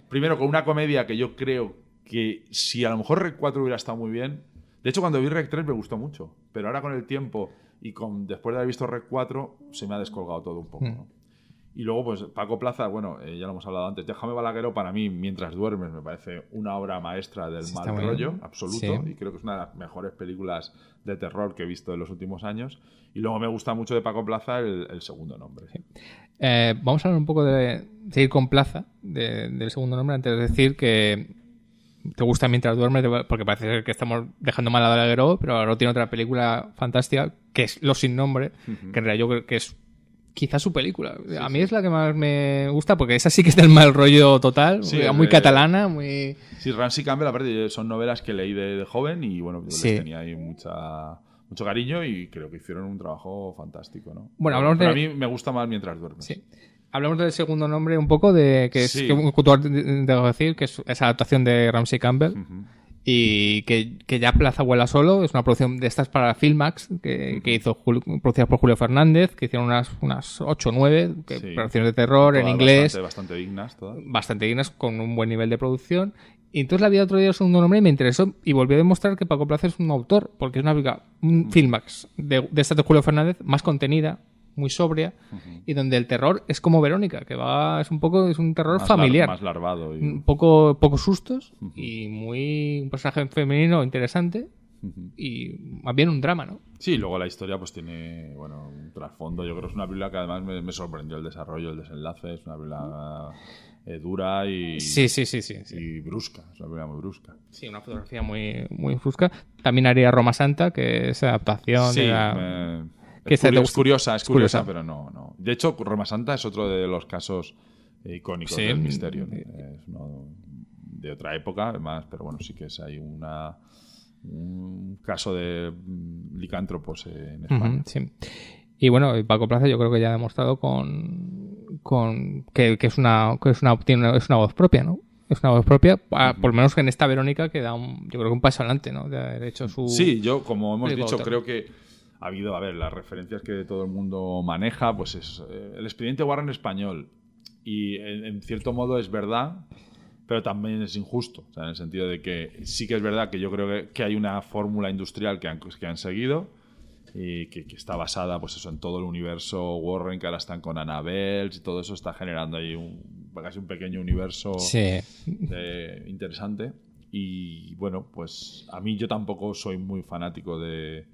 Primero, con una comedia que yo creo que si a lo mejor Rec 4 hubiera estado muy bien. De hecho, cuando vi Rec 3 me gustó mucho, pero ahora con el tiempo y con después de haber visto Rec 4 se me ha descolgado todo un poco. Y luego, pues Paco Plaza, bueno, eh, ya lo hemos hablado antes, Déjame Balagueró para mí, mientras duermes, me parece una obra maestra del mal rollo, absoluto, y creo que es una de las mejores películas de terror que he visto en los últimos años. Y luego me gusta mucho de Paco Plaza el, segundo nombre. Eh, vamos a hablar un poco de seguir con Plaza, del segundo nombre, antes de decir que te gusta mientras duermes, porque parece que estamos dejando mal a Balagueró, pero ahora tiene otra película fantástica, que es Lo Sin Nombre, que en realidad yo creo que es quizás su película. a mí es la que más me gusta porque esa sí que es del mal rollo total, muy catalana, muy... Sí, Ramsey Campbell, aparte, son novelas que leí de, joven y bueno, yo les tenía ahí mucha, mucho cariño y creo que hicieron un trabajo fantástico, ¿no? Bueno, hablamos de... a mí me gusta más mientras duermes. Sí. Hablamos del segundo nombre un poco, de que es, que, que decir, que es esa adaptación de Ramsey Campbell y que, ya Plaza vuela solo, es una producción de estas para Filmax, que, que hizo producidas por Julio Fernández, que hicieron unas, unas 8 o 9 producciones de terror en inglés. Bastante, dignas Bastante dignas, con un buen nivel de producción. Y entonces la vi otro día segundo nombre y me interesó y volvió a demostrar que Paco Plaza es un autor, porque es una película, Filmax de, de estas de Julio Fernández, más contenida, muy sobria y donde el terror es como Verónica, que va es un poco es un terror familiar, más larvado un poco pocos sustos y muy un personaje femenino interesante y más bien un drama, ¿no? Sí, luego la historia pues tiene, bueno, un trasfondo, yo creo que es una película que además me, sorprendió el desarrollo, el desenlace, es una película eh, dura y sí, sí, sí, sí, brusca, es una muy brusca. Sí, una fotografía muy muy brusca. También haría Roma Santa, que es adaptación de es, curiosa, es curiosa, pero no, no. De hecho, Roma Santa es otro de los casos eh, icónicos del misterio. Es de otra época, además, pero bueno, sí que es hay un caso de mm, licántropos eh, en España. Y bueno, eh, Paco Plaza yo creo que ya ha demostrado con, con que, es una que es una, es una voz propia, ¿no? Es una voz propia, por lo menos que en esta Verónica que da un, yo creo que un paso adelante, ¿no? De haber hecho su Sí, yo como hemos dicho, creo que ha habido, a ver, las referencias que todo el mundo maneja, pues es eh, el expediente Warren español. Y en, cierto modo es verdad, pero también es injusto, o sea, en el sentido de que sí que es verdad que yo creo que, que hay una fórmula industrial que han, que han seguido y que, está basada pues eso, en todo el universo Warren, que ahora están con Annabelle y todo eso está generando ahí un, casi un pequeño universo interesante. Y bueno, pues a mí yo tampoco soy muy fanático de,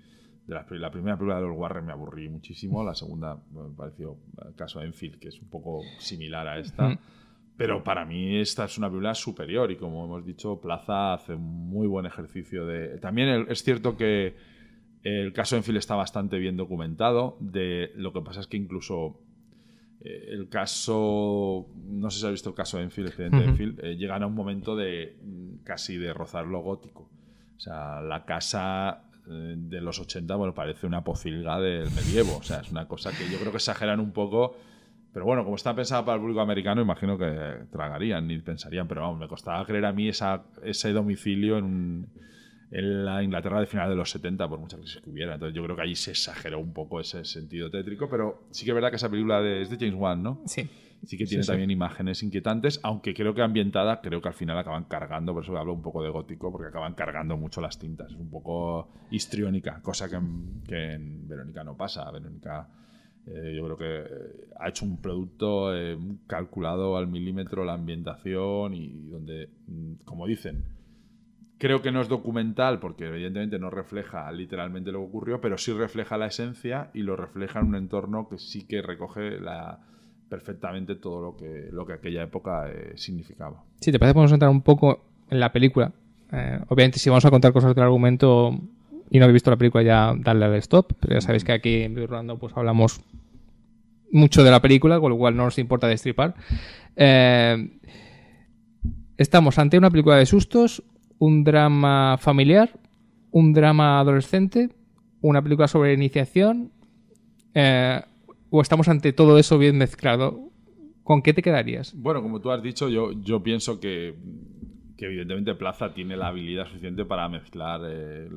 la, primera película de los Warren me aburrí muchísimo, la segunda me pareció el eh, caso Enfield, que es un poco similar a esta. Pero para mí esta es una película superior y como hemos dicho, Plaza hace un muy buen ejercicio de... También es cierto que el caso Enfield está bastante bien documentado, de lo que pasa es que incluso eh, el caso, no sé si has visto el caso Enfield, el accidente Enfield, eh, llegan a un momento de mm, casi de rozar lo gótico. O sea, la casa eh, de los 80, bueno, parece una pocilga del medievo. O sea, es una cosa que yo creo que exageran un poco. Pero bueno, como está pensada para el público americano, imagino que tragarían ni pensarían. Pero vamos, me costaba creer a mí esa, ese domicilio en, en la Inglaterra de final de los 70, por muchas crisis que hubiera. Entonces yo creo que ahí se exageró un poco ese sentido tétrico. Pero sí que es verdad que esa película de, es de James Wan, ¿no? Sí sí que tiene también imágenes inquietantes, aunque creo que ambientada, creo que al final acaban cargando, por eso hablo un poco de gótico, porque acaban cargando mucho las tintas, es un poco histriónica, cosa que en, que Verónica no pasa. Verónica eh, yo creo que eh, ha hecho un producto eh, calculado al milímetro la ambientación y donde, mm, como dicen, creo que no es documental porque evidentemente no refleja literalmente lo que ocurrió, pero sí refleja la esencia y lo refleja en un entorno que sí que recoge la, perfectamente todo lo que, lo que aquella época eh, significaba. Si sí, te parece, podemos entrar un poco en la película. Eh, obviamente, si vamos a contar cosas del argumento y no habéis visto la película, ya darle al stop. Pero ya sabéis que aquí en Rolando pues hablamos mucho de la película, con lo cual no nos importa destripar. Eh, estamos ante una película de sustos, un drama familiar, un drama adolescente, una película sobre iniciación. Eh, ¿O estamos ante todo eso bien mezclado? ¿Con qué te quedarías? Bueno, como tú has dicho, yo, pienso que, evidentemente Plaza tiene la habilidad suficiente para mezclar eh,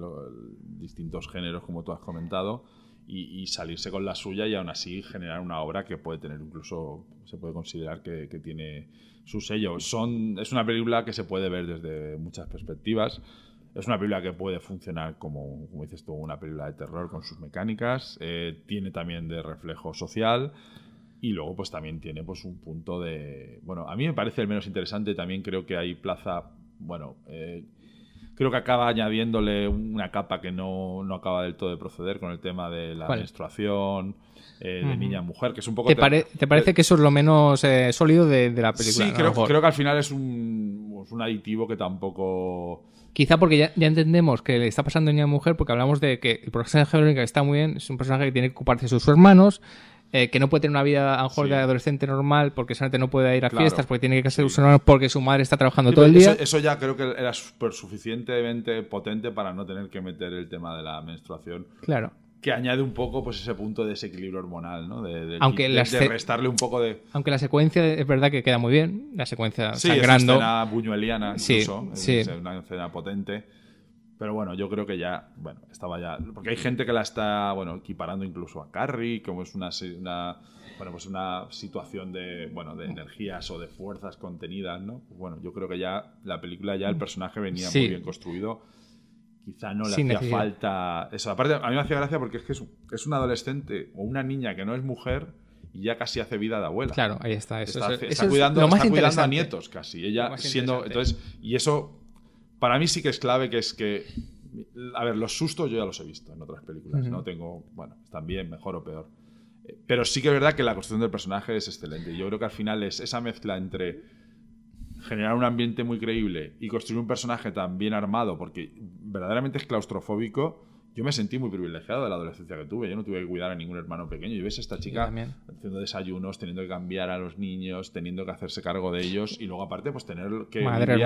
distintos géneros, como tú has comentado, y, salirse con la suya y aún así generar una obra que puede tener incluso, se puede considerar que, tiene su sello. Son, es una película que se puede ver desde muchas perspectivas es una película que puede funcionar como, como dices tú, una película de terror con sus mecánicas. Eh, tiene también de reflejo social. Y luego, pues también tiene pues, un punto de. Bueno, a mí me parece el menos interesante. También creo que hay plaza. Bueno, eh, creo que acaba añadiéndole una capa que no, acaba del todo de proceder con el tema de la menstruación, eh, de niña mujer, que es un poco. ¿Te, parece que eso es lo menos sólido de, la película? Sí, creo, que al final es un, es un aditivo que tampoco Quizá porque ya, entendemos que le está pasando a una mujer, porque hablamos de que el personaje de está muy bien, es un personaje que tiene que ocuparse de sus hermanos, eh, que no puede tener una vida a lo mejor de adolescente normal porque solamente no puede ir a fiestas, porque tiene que ser sí. hermanos porque su madre está trabajando todo el día. Eso, ya creo que era suficientemente potente para no tener que meter el tema de la menstruación. Claro que añade un poco pues ese punto de desequilibrio hormonal, ¿no? De, restarle un poco de... Aunque la secuencia es verdad que queda muy bien, la secuencia sí, Es una escena buñueliana incluso, es, una escena potente. Pero bueno, yo creo que ya, bueno, estaba ya... Porque hay gente que la está, bueno, equiparando incluso a Carrie, como es una, una bueno, pues una situación de, bueno, de energías o de fuerzas contenidas, ¿no? Pues bueno, yo creo que ya la película, ya el personaje venía muy bien construido quizá no le hacía falta. Eso, a mí me hacía gracia porque es que es, un adolescente o una niña que no es mujer y ya casi hace vida de abuela. Claro, ahí está. está, cuidando, a nietos casi. Ella siendo. Entonces, y eso para mí sí que es clave, que es que. A ver, los sustos yo ya los he visto en otras películas. No tengo. Bueno, también, bien, mejor o peor. Eh, pero sí que es verdad que la construcción del personaje es excelente. Y yo creo que al final es esa mezcla entre generar un ambiente muy creíble y construir un personaje tan bien armado, porque verdaderamente es claustrofóbico. Yo me sentí muy privilegiado de la adolescencia que tuve. Yo no tuve que cuidar a ningún hermano pequeño. Y ves a esta chica haciendo desayunos, teniendo que cambiar a los niños, teniendo que hacerse cargo de ellos y luego aparte pues tener que Madre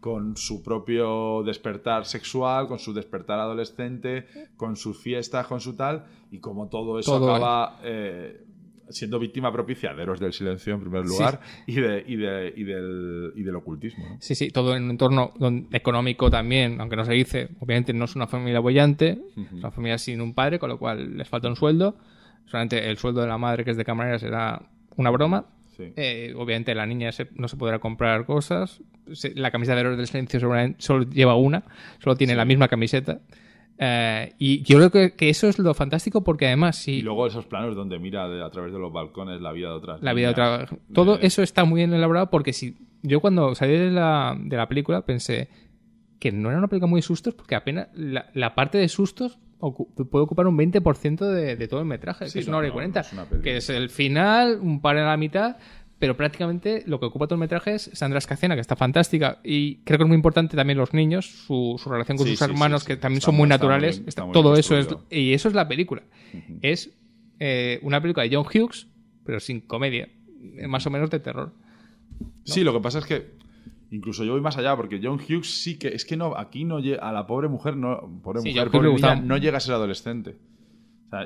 con su propio despertar sexual, con su despertar adolescente, con sus fiestas, con su tal y como todo eso ¿eh? acaba... Eh, siendo víctima propicia de Héroes del Silencio en primer lugar y, del, ocultismo. ¿no? Sí, sí, todo en un entorno económico también, aunque no se dice, obviamente no es una familia bollante, es una familia sin un padre, con lo cual les falta un sueldo. Solamente el sueldo de la madre que es de camarera será una broma. Eh, obviamente la niña no se podrá comprar cosas. la camisa de Héroes del Silencio solo lleva una, solo tiene la misma camiseta. Eh, y yo creo que, eso es lo fantástico porque además si... Y luego esos planos donde mira a través de los balcones la vida de otra La vida de otra Todo eh, eso está muy bien elaborado porque si yo cuando salí de la, de la película pensé que no era una película muy de sustos porque apenas la, parte de sustos puede ocupar un 20% de, de, todo el metraje, que es una hora y 40, que es el final, un par en la mitad, pero prácticamente lo que ocupa todo el metraje es Sandra Escacena, que está fantástica. Y creo que es muy importante también los niños, su, relación con sus hermanos, que también son muy, naturales. todo eso es, y eso es la película. Es eh, una película de John Hughes, pero sin comedia, eh, más o menos de terror. Sí, lo que pasa es que incluso yo voy más allá porque John Hughes sí que es que no aquí no llega a la pobre mujer no pobre mujer, no llega a ser adolescente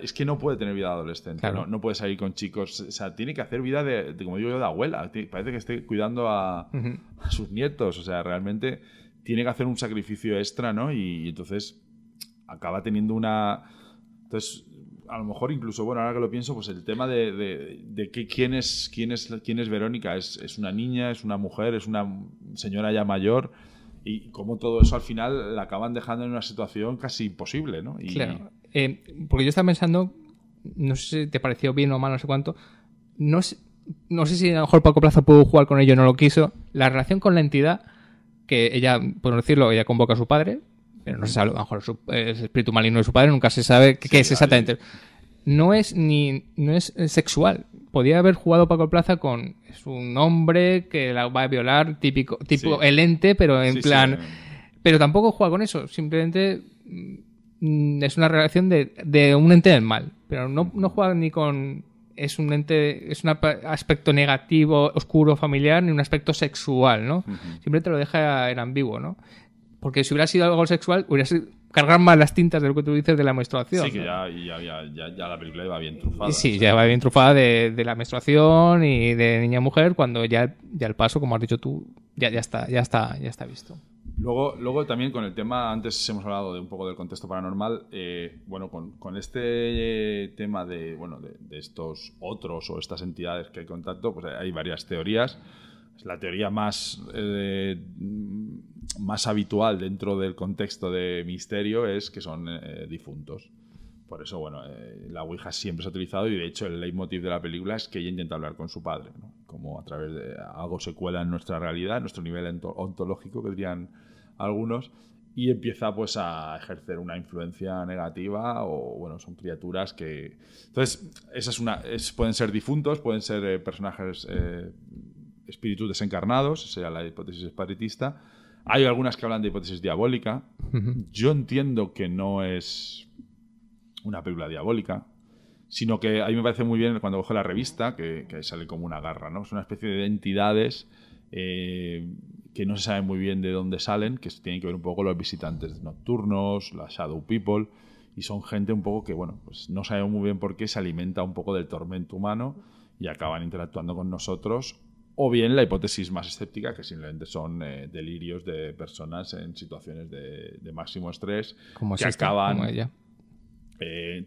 es que no puede tener vida adolescente, no, no, puede salir con chicos. O sea, tiene que hacer vida de, como digo yo, de abuela. Parece que esté cuidando a, sus nietos. O sea, realmente tiene que hacer un sacrificio extra, ¿no? Y, entonces acaba teniendo una. Entonces, a lo mejor incluso, bueno, ahora que lo pienso, pues el tema de, que, quién, es, quién, es, quién es Verónica. ¿Es, una niña? ¿Es una mujer? ¿Es una señora ya mayor? Y cómo todo eso al final la acaban dejando en una situación casi imposible, ¿no? Y, claro eh, porque yo estaba pensando, no sé si te pareció bien o mal, no sé cuánto. No sé, no sé si a lo mejor Paco Plaza pudo jugar con ello, no lo quiso. La relación con la entidad, que ella, por decirlo, ella convoca a su padre, pero no se sabe, a lo mejor su, el espíritu maligno de su padre nunca se sabe qué, es exactamente. No es ni no es sexual. Podía haber jugado Paco Plaza con es un hombre que la va a violar, típico, tipo el ente, pero en plan. Eh. pero tampoco juega con eso. Simplemente Mm, es una relación de, un ente del mal, pero no, no juega ni con es un ente, es un aspecto negativo, oscuro, familiar, ni un aspecto sexual, ¿no? Siempre te lo deja en ambiguo, ¿no? Porque si hubiera sido algo sexual, hubiera sido cargar más las tintas de lo que tú dices de la menstruación. Sí, que ya, la película iba bien trufada. Sí, ya va bien trufada de, de, la menstruación y de niña-mujer, cuando ya, ya el paso, como has dicho tú, ya, ya, está, ya, está, ya está visto. Luego, también con el tema, antes hemos hablado de un poco del contexto paranormal, eh, bueno, con, este eh, tema de, bueno, de, estos otros o estas entidades que hay contacto, pues hay varias teorías. La teoría más, eh, más habitual dentro del contexto de misterio es que son difuntos por eso, bueno, eh, la Ouija siempre se ha utilizado y de hecho el leitmotiv de la película es que ella intenta hablar con su padre, ¿no? como a través de algo se cuela en nuestra realidad, en nuestro nivel ontológico, que dirían algunos, y empieza pues a ejercer una influencia negativa o bueno son criaturas que entonces esas una pueden ser difuntos pueden ser eh, personajes eh, espíritus desencarnados sea la hipótesis espiritista hay algunas que hablan de hipótesis diabólica yo entiendo que no es una película diabólica, sino que a mí me parece muy bien cuando cojo la revista, que, sale como una garra, ¿no? Es una especie de entidades eh, que no se sabe muy bien de dónde salen, que tienen que ver un poco los visitantes nocturnos, las shadow people, y son gente un poco que, bueno, pues no sabemos muy bien por qué se alimenta un poco del tormento humano y acaban interactuando con nosotros o bien la hipótesis más escéptica, que simplemente son eh, delirios de personas en situaciones de, máximo estrés como que acaban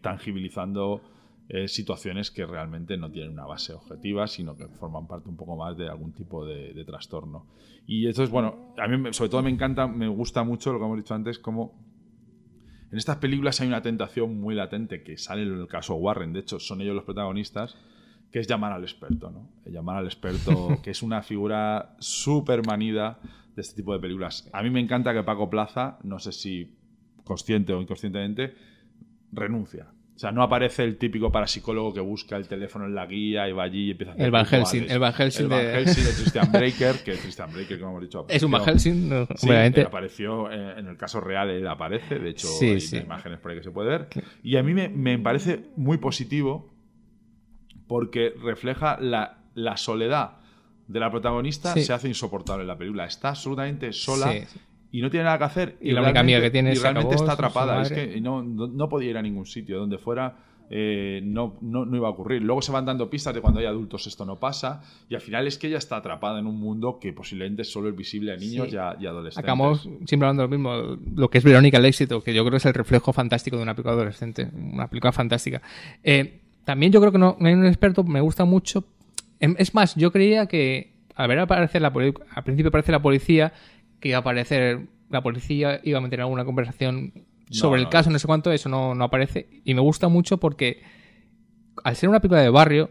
tangibilizando eh, situaciones que realmente no tienen una base objetiva, sino que forman parte un poco más de algún tipo de, trastorno. Y es bueno, a mí sobre todo me encanta, me gusta mucho lo que hemos dicho antes, como en estas películas hay una tentación muy latente que sale en el caso Warren, de hecho son ellos los protagonistas, que es llamar al experto, ¿no? Eh, llamar al experto, que es una figura súper manida de este tipo de películas. A mí me encanta que Paco Plaza, no sé si consciente o inconscientemente, renuncia. O sea, no aparece el típico parapsicólogo que busca el teléfono en la guía y va allí y empieza a hacer El Van Helsing, el Van el Van Helsing de... Christian Breaker, que Christian Breaker, como hemos dicho. Es un Van Helsing, no, sí, obviamente. apareció eh, en el caso real, él aparece, de hecho, hay imágenes por ahí que se puede ver. Y a mí me, me parece muy positivo porque refleja la, la soledad de la protagonista, se hace insoportable en la película. Está absolutamente sola y no tiene nada que hacer. Y, la única amiga que tiene y realmente está atrapada. Es no, podía ir a ningún sitio donde fuera. Eh, no, no, iba a ocurrir. Luego se van dando pistas de cuando hay adultos esto no pasa y al final es que ella está atrapada en un mundo que posiblemente solo es visible a niños y, adolescentes. Acabamos siempre hablando lo mismo, lo que es Verónica el éxito, que yo creo que es el reflejo fantástico de una película adolescente, una película fantástica. Eh, también yo creo que no, hay un experto, me gusta mucho. Em, es más, yo creía que al ver aparecer la al principio parece la policía, iba a aparecer la policía, iba a meter alguna conversación sobre el caso, no sé cuánto, eso no, aparece. Y me gusta mucho porque al ser una película de barrio,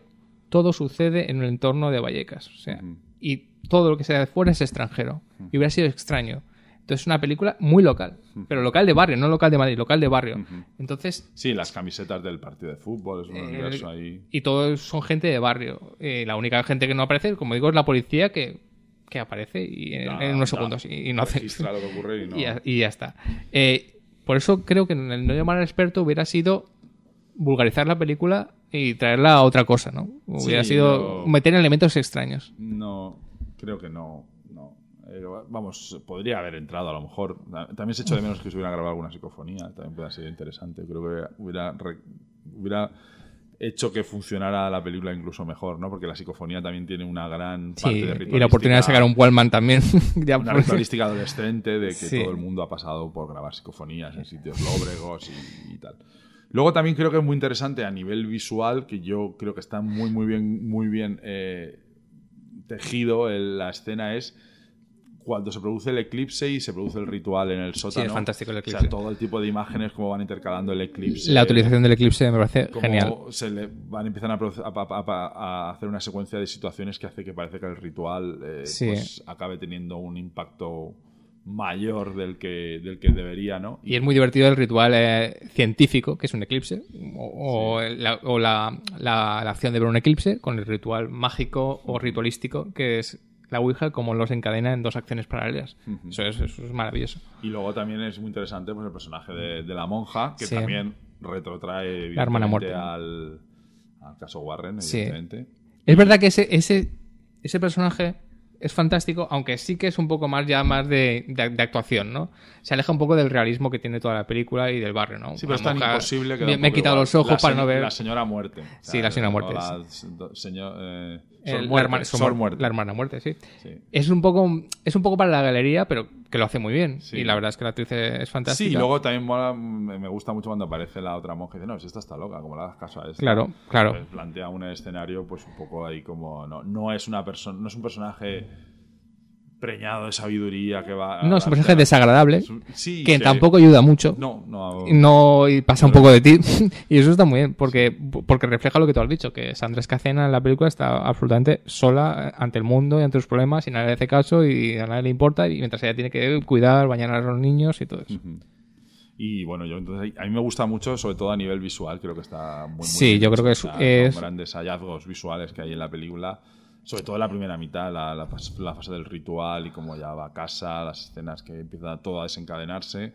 todo sucede en el entorno de Vallecas. O sea, y todo lo que sea de fuera es extranjero. Y hubiera sido extraño. Entonces es una película muy local, pero local de barrio, no local de Madrid, local de barrio. Entonces sí, las camisetas del partido de fútbol, es un eh, universo ahí. Y todos son gente de barrio. Eh, la única gente que no aparece, como digo, es la policía que que aparece y en, unos segundos y, no hace lo que ocurre y, ya, está. Eh, por eso creo que en el no llamar al experto hubiera sido vulgarizar la película y traerla a otra cosa, ¿no? Hubiera sido meter elementos extraños. No, creo que no. no. Eh, vamos, podría haber entrado a lo mejor. También se hecho de menos que se hubiera grabado alguna psicofonía. También puede ser interesante. Creo que hubiera hecho que funcionara la película incluso mejor, ¿no? Porque la psicofonía también tiene una gran parte de ritualística. Y la oportunidad de sacar un Wallman también. ya una ritualística adolescente de que todo el mundo ha pasado por grabar psicofonías en sitios lóbregos y, tal. Luego también creo que es muy interesante a nivel visual, que yo creo que está muy, muy bien, muy bien eh, tejido en la escena, es cuando se produce el eclipse y se produce el ritual en el sótano. fantástico todo el tipo de imágenes, como van intercalando el eclipse. La utilización del eclipse me parece genial. Se le van empiezan a, a, a, hacer una secuencia de situaciones que hace que parece que el ritual eh, pues, acabe teniendo un impacto mayor del que, del que debería, ¿no? Y, es muy divertido el ritual eh, científico, que es un eclipse, o, la, la, acción de ver un eclipse, con el ritual mágico o ritualístico, que es la Ouija como los encadena en dos acciones paralelas. eso, es, maravilloso. Y luego también es muy interesante pues, el personaje de, la monja, que también retrotrae la Al, caso Warren, evidentemente. Es verdad que ese, ese, ese personaje es fantástico, aunque sí que es un poco más ya más de, actuación, ¿no? Se aleja un poco del realismo que tiene toda la película y del barrio, ¿no? imposible que... Me, me he quitado los ojos para no ver... La señora muerte. sí, la señora muerte. Eh, la, hermana, muerte. sí. Es, un poco, es un poco para la galería, pero que lo hace muy bien. Y la verdad es que la actriz es fantástica. Sí, y luego también mola, me gusta mucho cuando aparece la otra monja y dice, no, si esta está loca, como la das caso a esta. Claro, claro. plantea un escenario pues un poco ahí como, no, no es una persona, no es un personaje preñado de sabiduría que va. No, es un personaje desagradable que tampoco ayuda mucho. No, no. no y pasa un poco de ti. y eso está muy bien porque, porque refleja lo que tú has dicho, que Sandra Escacena en la película está absolutamente sola eh, ante el mundo y ante los problemas y nadie le hace caso y a nadie le importa y mientras ella tiene que cuidar, bañar a los niños y todo eso. Y bueno, yo entonces a mí me gusta mucho, sobre todo a nivel visual, creo que está muy, muy Sí, yo creo que es, es... grandes hallazgos visuales que hay en la película. Sobre todo la primera mitad, la, fase del ritual y cómo ya va casa, las escenas que empieza todo a desencadenarse.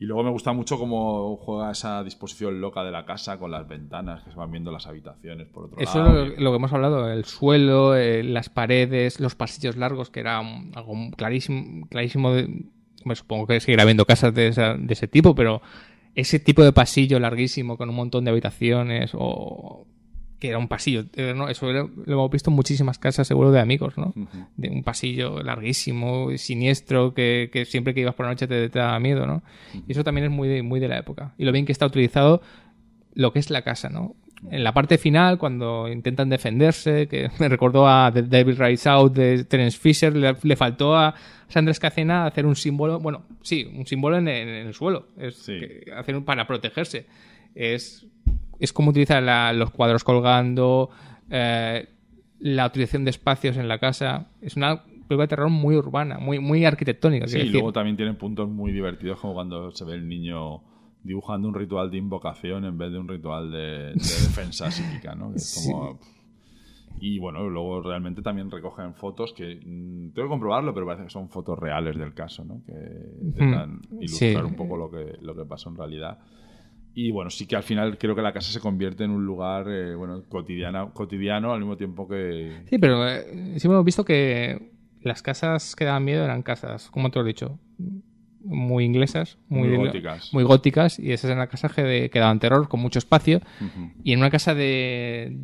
Y luego me gusta mucho cómo juega esa disposición loca de la casa con las ventanas que se van viendo las habitaciones por otro lado. Eso es lo, que hemos hablado, el suelo, eh, las paredes, los pasillos largos, que era algo clarísimo. clarísimo de, supongo que seguirá viendo casas de ese tipo, pero ese tipo de pasillo larguísimo con un montón de habitaciones o que era un pasillo. Eh, eso lo hemos visto en muchísimas casas, seguro, de amigos, ¿no? De un pasillo larguísimo, siniestro, que, siempre que ibas por la noche te, daba miedo, ¿no? Y eso también es muy de, muy de la época. Y lo bien que está utilizado lo que es la casa, ¿no? En la parte final, cuando intentan defenderse, que me recordó a The Devil Rides Out de Terence Fisher, le, faltó a Sandra Cacena hacer un símbolo, bueno, sí, un símbolo en, el suelo, es hacer para protegerse. Es es como utilizar los cuadros colgando, eh, la utilización de espacios en la casa. Es una prueba de terror muy urbana, muy, muy arquitectónica. Sí, y luego también tienen puntos muy divertidos, como cuando se ve el niño dibujando un ritual de invocación en vez de un ritual de, defensa psíquica, ¿no? Y bueno, luego realmente también recogen fotos que mm, tengo que comprobarlo, pero parece que son fotos reales del caso, ¿no? Que intentan ilustrar un poco lo que, lo que pasó en realidad. Y bueno, sí que al final creo que la casa se convierte en un lugar eh, bueno, cotidiano, cotidiano al mismo tiempo que... Sí, pero eh, siempre hemos visto que las casas que daban miedo eran casas, como te lo he dicho, muy inglesas, muy, góticas. muy góticas, y esas eran las casas que, daban terror, con mucho espacio, y en una casa de...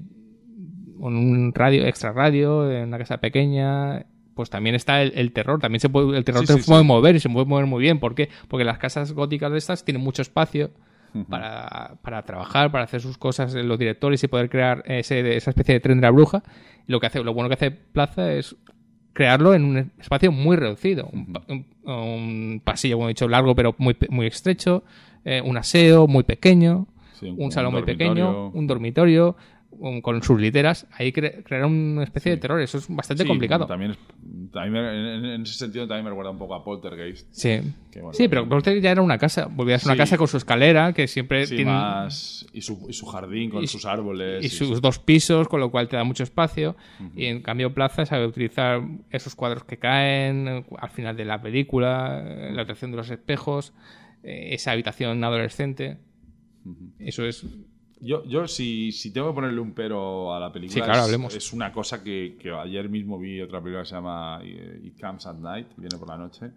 con un radio, extra radio, en una casa pequeña, pues también está el, terror. También se puede, el terror se puede mover y se puede mover muy bien. ¿Por qué? Porque las casas góticas de estas tienen mucho espacio para, trabajar, para hacer sus cosas en eh, los directores y poder crear ese, esa especie de tren de la bruja. Lo, que hace, lo bueno que hace Plaza es crearlo en un espacio muy reducido. Un, pasillo, como he dicho, largo pero muy, muy estrecho, eh, un aseo muy pequeño, un, salón muy pequeño, un dormitorio, con sus literas, ahí cre crear una especie de terror. Eso es bastante complicado. También, en, ese sentido también me recuerda un poco a Poltergeist. Sí, sí pero Poltergeist ya era una casa. volvías a una casa con su escalera, que siempre tiene... y, su, jardín con sus árboles. Y, sus dos pisos, con lo cual te da mucho espacio. Y en cambio Plaza sabe utilizar esos cuadros que caen al final de la película, la atracción de los espejos, eh, esa habitación adolescente. Eso es yo, yo si, si, tengo que ponerle un pero a la película, es, una cosa que, ayer mismo vi otra película que se llama eh, It Comes at Night, viene por la noche.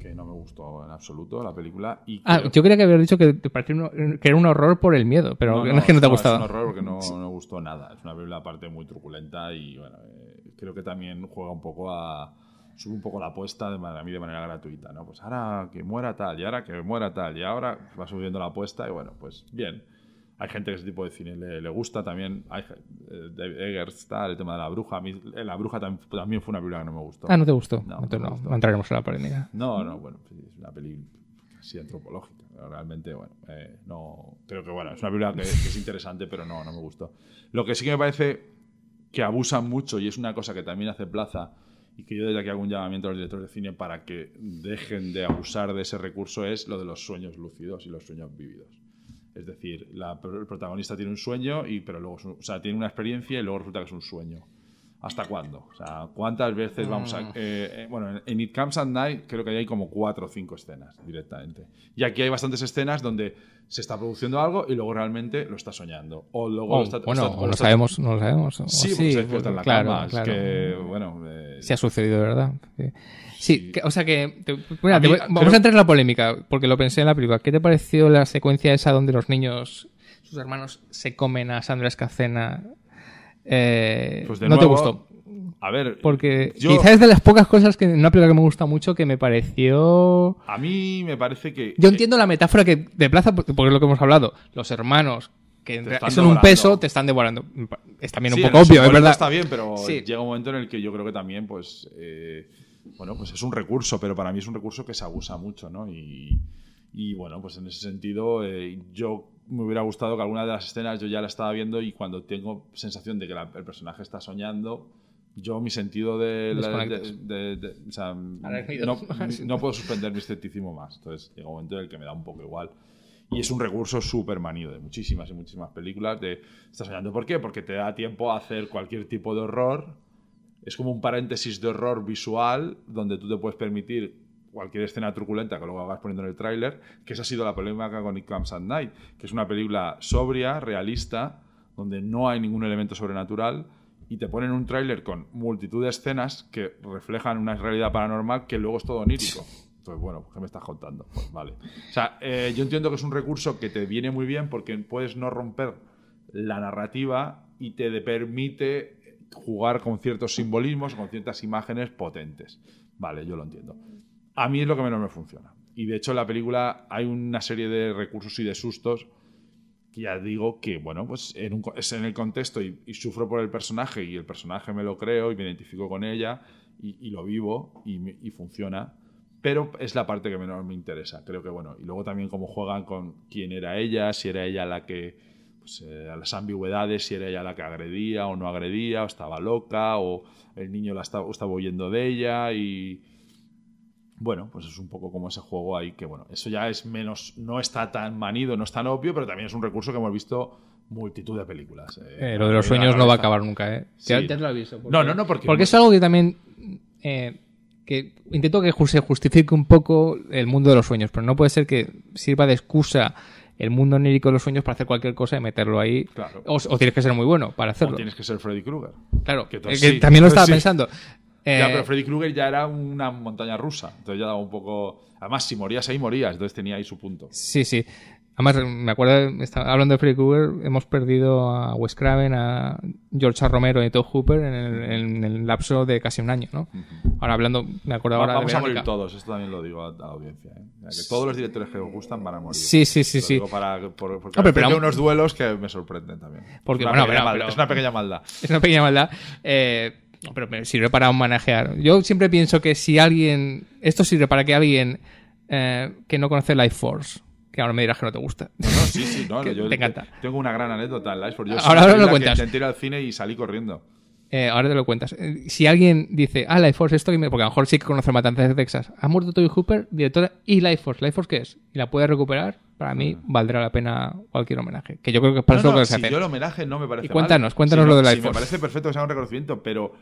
Que no me gustó en absoluto la película. Y ah, yo creía que habías dicho que, que era un horror por el miedo, pero no, es que no te ha gustado. No, es un horror porque no, no gustó nada. Es una película, aparte, muy truculenta y eh, creo que también juega un poco a, sube un poco la apuesta de manera, a mí de manera gratuita, ¿no? Pues ahora que muera tal, y ahora que muera tal, y ahora va subiendo la apuesta, y bueno, pues bien. Hay gente que ese tipo de cine le, gusta también. Hay, eh, Eggers, el tema de la bruja. Eh, la bruja también fue una película que no me gustó. Ah, no te gustó. No, Entonces, no, no, entraremos en la polémica. No, no, bueno, es una película así antropológica. Realmente, bueno, eh, no. Creo que, bueno, es una película que, es interesante, pero no, no me gustó. Lo que sí que me parece que abusan mucho y es una cosa que también hace plaza y que yo desde aquí hago un llamamiento a los directores de cine para que dejen de abusar de ese recurso es lo de los sueños lúcidos y los sueños vividos es decir, la, el protagonista tiene un sueño, y, pero luego, o sea, tiene una experiencia y luego resulta que es un sueño. ¿hasta cuándo? O sea, ¿cuántas veces vamos a...? Mm. Eh, eh, bueno, en It Comes at Night creo que hay como cuatro o cinco escenas directamente. Y aquí hay bastantes escenas donde se está produciendo algo y luego realmente lo está soñando. O luego lo oh, Bueno, o lo, sabemos, no lo sabemos. sí, sí se claro, eh, Se ha sucedido, ¿verdad? Sí. o sea que. vamos a entrar en la polémica, porque lo pensé en la película. ¿Qué te pareció la secuencia esa donde los niños, sus hermanos, se comen a Sandra Escacena eh, pues no te gustó. A ver, porque quizás es de las pocas cosas que una película que me gusta mucho que me pareció. A mí me parece que. Yo entiendo la metáfora que de plaza, porque es lo que hemos hablado. Los hermanos que son un peso, te están devorando. Es también un poco obvio, es verdad. Está bien, pero llega un momento en el que yo creo que también, pues. Eh, bueno, pues es un recurso, pero para mí es un recurso que se abusa mucho, ¿no? Y, bueno, pues en ese sentido, eh, yo me hubiera gustado que alguna de las escenas yo ya la estaba viendo y cuando tengo sensación de que el personaje está soñando, yo mi sentido de... no, puedo suspender mi escepticismo más. Entonces llega un momento en el que me da un poco igual. Y es un recurso súper manido de muchísimas y muchísimas películas de... Estás soñando, ¿por qué? Porque te da tiempo a hacer cualquier tipo de horror. Es como un paréntesis de horror visual donde tú te puedes permitir cualquier escena truculenta que luego vas poniendo en el tráiler, que esa ha sido la polémica con It Comes at Night, que es una película sobria, realista, donde no hay ningún elemento sobrenatural y te ponen un tráiler con multitud de escenas que reflejan una realidad paranormal que luego es todo onírico. Entonces, bueno, ¿qué me estás contando? Pues vale. O sea, eh, yo entiendo que es un recurso que te viene muy bien porque puedes no romper la narrativa y te permite jugar con ciertos simbolismos, con ciertas imágenes potentes. Vale, yo lo entiendo a mí es lo que menos me funciona. Y de hecho, en la película hay una serie de recursos y de sustos que ya digo que, bueno, pues es en el contexto y, sufro por el personaje y el personaje me lo creo y me identifico con ella y, lo vivo y, funciona. Pero es la parte que menos me interesa, creo que bueno. Y luego también cómo juegan con quién era ella, si era ella la que. Pues, eh, las ambigüedades, si era ella la que agredía o no agredía, o estaba loca, o el niño la estaba, estaba huyendo de ella y bueno, pues es un poco como ese juego ahí que, bueno, eso ya es menos, no está tan manido, no es tan obvio, pero también es un recurso que hemos visto multitud de películas. Eh. Eh, lo de los sueños no va a acabar nunca, ¿eh? Sí. lo no, no, no, porque... es algo que también... Eh, que intento que se justifique un poco el mundo de los sueños, pero no puede ser que sirva de excusa el mundo onírico de los sueños para hacer cualquier cosa y meterlo ahí. Claro. O, o, tienes que ser muy bueno para hacerlo. O tienes que ser Freddy Krueger. Claro, que, también lo estaba pensando ya, eh, pero Freddy Krueger ya era una montaña rusa. Entonces ya daba un poco. Además, si morías ahí, morías. Entonces tenía ahí su punto. Sí, sí. Además, me acuerdo, hablando de Freddy Krueger, hemos perdido a Wes Craven, a George Romero y Todd Hooper en el, lapso de casi un año, ¿no? Ahora hablando, me acuerdo ahora Vamos a morir todos, esto también lo digo a, la audiencia. ¿eh? todos los directores que os gustan van a morir. Sí, sí, sí. sí. porque unos duelos que me sorprenden también. Porque, es, una bueno, es una pequeña maldad. Es una pequeña maldad. Eh, pero sirve para manejar Yo siempre pienso que si alguien. Esto sirve para que alguien eh, que no conoce Life Force que ahora me dirás que no te gusta. No, sí, sí, no, te encanta. Tengo una gran anécdota en Life Force. ahora, ahora lo cuentas. al cine y salí corriendo. Eh, ahora te lo cuentas. Eh, si alguien dice, ah, Life Force, esto, que me... porque a lo mejor sí que conoce Matanzas de Texas. Ha muerto Toby Hooper, directora, y Life Force. ¿Life Force qué es? Y la puede recuperar. Para mí valdrá la pena cualquier homenaje. Que yo creo que es para eso lo que si hace. Yo el homenaje no me parece. Y cuéntanos, cuéntanos lo de Life Force. Me parece perfecto que sea un reconocimiento, pero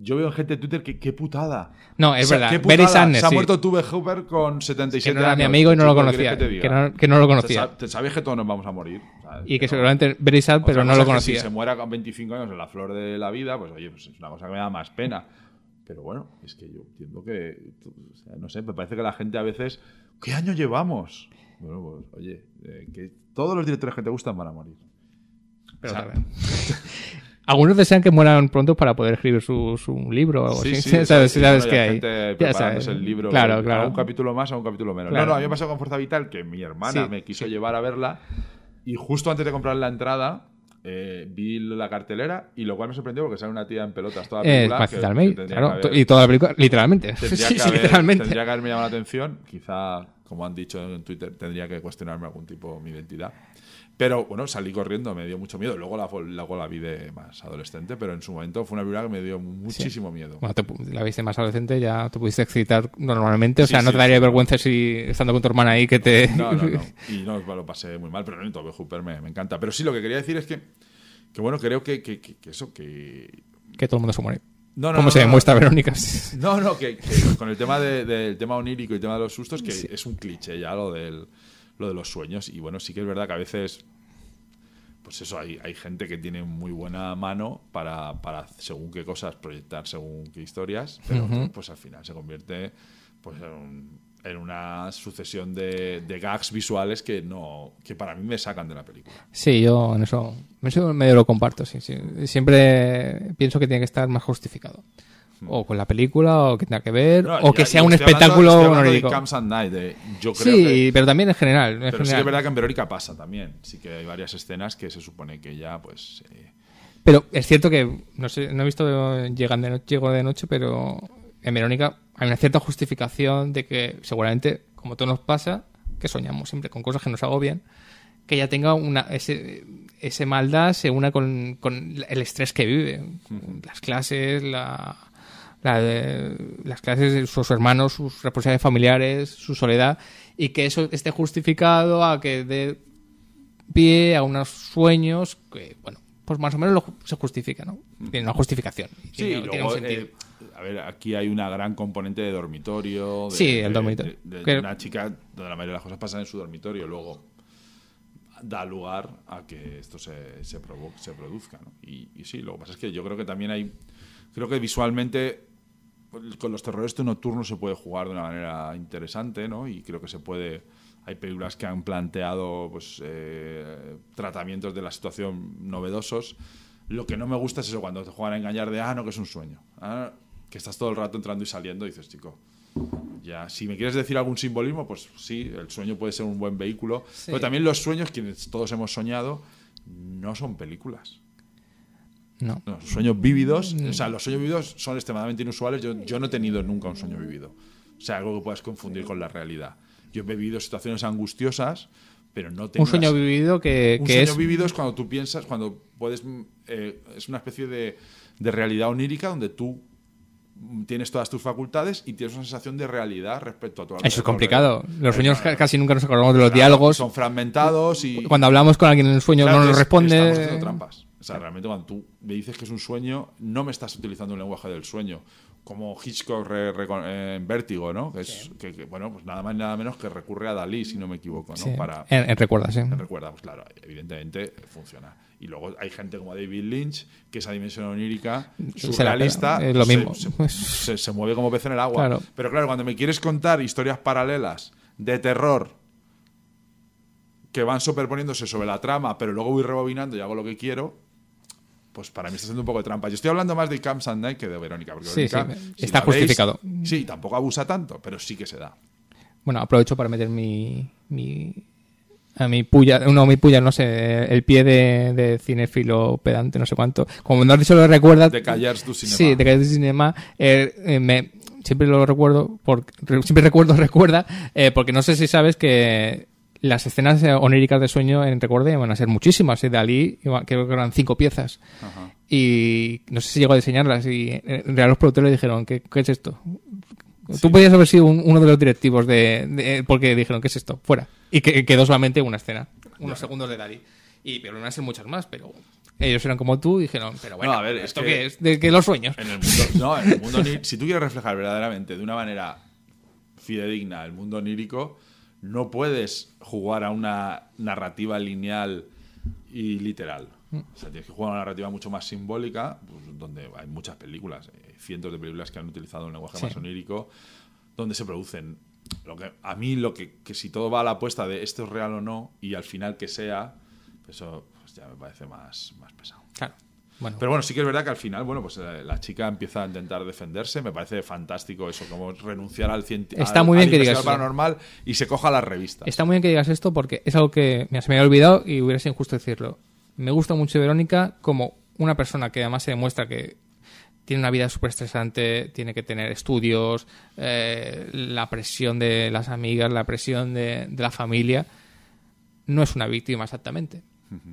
yo veo gente de Twitter que qué putada. No, es verdad. Barry Sanders. Se ha muerto Tuve Hooper con 77 que no era mi amigo y no lo conocía. Que, no, lo conocía. Te, que todos nos vamos a morir. Y que, seguramente Barry pero no lo conocía. si se muera con 25 años en la flor de la vida, pues oye, pues es una cosa que me da más pena. Pero bueno, es que yo entiendo que. no sé, me parece que la gente a veces. ¿Qué año llevamos? Bueno, pues, oye, eh, que todos los directores que te gustan van a morir. Pero Algunos desean que mueran pronto para poder escribir su, libro o sí, Sí, ¿Sabes, sabes, que hay. ya sabes. el libro. Claro, claro. un capítulo más, a un capítulo menos. No, no, a mí me pasó con Fuerza Vital que mi hermana me quiso llevar a verla y justo antes de comprar la entrada. Eh, vi la cartelera y lo cual me sorprendió porque sale una tía en pelotas toda la eh, película. claro, y toda la película, literalmente. Tendría, que literalmente. tendría que haberme llamado la atención. Quizá, como han dicho en Twitter, tendría que cuestionarme algún tipo mi identidad. Pero bueno, salí corriendo, me dio mucho miedo. Luego la, luego la vi de más adolescente, pero en su momento fue una viuda que me dio muchísimo miedo. Bueno, la viste más adolescente, ya te pudiste excitar normalmente. O sea, no te daría vergüenza si estando con tu hermana ahí que te. No, no, no. Y no lo pasé muy mal, pero no, todo Hooper me, me, encanta. Pero sí, lo que quería decir es que, que bueno, creo que, que, que eso, que. Que todo el mundo se muere. No, no, ¿Cómo se demuestra, Verónica? No, no, que, con el tema del tema onírico y el tema de los sustos, que es un cliché ya lo del lo de los sueños. Y bueno, sí que es verdad que a veces, pues eso, hay, hay gente que tiene muy buena mano para, para, según qué cosas proyectar, según qué historias, pero pues al final se convierte pues, en, una sucesión de, de, gags visuales que no que para mí me sacan de la película. Sí, yo en eso, en eso medio lo comparto, Siempre pienso que tiene que estar más justificado o con la película o que tenga que ver o que sea un espectáculo hablando, yo creo sí, pero también en general. pero sí que es verdad que en Verónica pasa también. Sí que hay varias escenas que se supone que ya, pues. Eh, pero es cierto que no sé, no he visto llegan de noche, llego de noche, pero en Verónica hay una cierta justificación de que seguramente, como todo nos pasa, que soñamos siempre con cosas que nos agobian, que ya tenga una ese, ese maldad se una con, con el estrés que vive, las clases, la las clases de sus hermanos, sus responsabilidades familiares, su soledad, y que eso esté justificado a que dé pie a unos sueños que, bueno, pues más o menos se justifica, ¿no? Tiene una justificación. Sí, luego, eh, a ver, aquí hay una gran componente de dormitorio. De, sí, el dormitorio. una chica donde la mayoría de las cosas pasan en su dormitorio, luego da lugar a que esto se, se, produzca, ¿no? y sí, lo que pasa es que yo creo que también hay creo que visualmente con los terrores nocturnos se puede jugar de una manera interesante, ¿no? Y creo que se puede. Hay películas que han planteado pues, eh, tratamientos de la situación novedosos. Lo que no me gusta es eso, cuando te juegan a engañar de, ah, no, que es un sueño. Ah, que estás todo el rato entrando y saliendo y dices, chico, ya, si me quieres decir algún simbolismo, pues sí, el sueño puede ser un buen vehículo. Pero también los sueños, quienes todos hemos soñado, no son películas. No. sueños vívidos, o sea, los sueños vívidos son extremadamente inusuales. Yo, yo no he tenido nunca un sueño vivido O sea, algo que puedas confundir con la realidad. Yo he vivido situaciones angustiosas, pero no tengo. Un sueño vivido que, un sueño es. vivido es cuando tú piensas, cuando puedes. Eh, es una especie de, realidad onírica donde tú tienes todas tus facultades y tienes una sensación de realidad respecto a tu Eso es complicado. Los sueños casi nunca nos acordamos de los diálogos. Son fragmentados y... Cuando hablamos con alguien en el sueño no nos responde... Estamos trampas sea, realmente cuando tú me dices que es un sueño, no me estás utilizando un lenguaje del sueño. Como Hitchcock en Vértigo, ¿no? Que es, que, bueno, pues nada más y nada menos que recurre a Dalí, si no me equivoco, ¿no? Para, en, en, Recuerda, sí. En Recuerda, pues claro, evidentemente funciona. Y luego hay gente como David Lynch, que esa dimensión onírica, surrealista, es lo mismo. Se, mueve como pez en el agua. Pero claro, cuando me quieres contar historias paralelas de terror que van superponiéndose sobre la trama, pero luego voy rebobinando y hago lo que quiero, pues para mí está siendo un poco de trampa. Yo estoy hablando más de and Sunday que de Verónica, porque Verónica, está justificado. sí, tampoco abusa tanto, pero sí que se da. Bueno, aprovecho para meter mi, mi a mi puya, no, mi puya, no sé, el pie de, de cinefilo pedante, no sé cuánto. Como no has dicho, lo recuerdas. De callar du Cinema. Sí, de callar du Cinema. Eh, eh, me, siempre lo recuerdo, porque, siempre recuerdo, recuerda, eh, porque no sé si sabes que las escenas eh, oníricas de sueño en recuerdo van a ser muchísimas. ¿eh? de Dalí creo que eran cinco piezas. Y no sé si llegó a diseñarlas. Y realidad eh, los productores dijeron, ¿qué, es esto? Tú podías haber sido uno de los directivos de, porque dijeron, ¿qué es esto? Fuera. Y que, quedó solamente una escena, unos segundos de Dalí. Y pero no a ser muchas más, pero ellos eran como tú y dijeron, pero bueno, ¿esto que, qué es? ¿De que los sueños? si tú quieres reflejar verdaderamente de una manera fidedigna el mundo onírico no puedes jugar a una narrativa lineal y literal. Mm. O sea, tienes que jugar a una narrativa mucho más simbólica, pues, donde hay muchas películas, eh, cientos de películas que han utilizado un lenguaje más onírico, donde se producen. Lo que, a mí, lo que, si todo va a la apuesta de esto es real o no, y al final que sea, pues eso pues ya me parece más, más pesado. Claro. Pero bueno, sí que es verdad que al final, bueno, pues eh, la chica empieza a intentar defenderse. Me parece fantástico eso, como renunciar al científico. Está muy que digas paranormal y se coja la revista. Está muy bien que digas esto porque es algo que se me había olvidado y hubiera sido injusto decirlo. Me gusta mucho Verónica como una persona que además se demuestra que tiene una vida súper estresante, tiene que tener estudios, eh, la presión de las amigas, la presión de la familia. No es una víctima exactamente.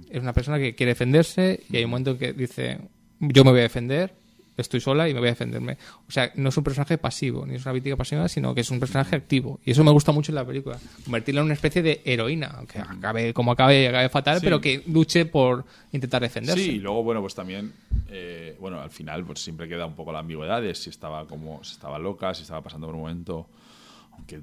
Es una persona que quiere defenderse y hay un momento que dice, yo me voy a defender, estoy sola y me voy a defenderme. O sea, no es un personaje pasivo, ni es una víctima pasiva, sino que es un personaje activo. Y eso me gusta mucho en la película. Convertirla en una especie de heroína, que acabe como acabe y acabe fatal, pero que luche por intentar defenderse. Sí, y luego, bueno, pues también, eh, bueno, al final pues siempre queda un poco la ambigüedad de si estaba como, si estaba loca, si estaba pasando por un momento, aunque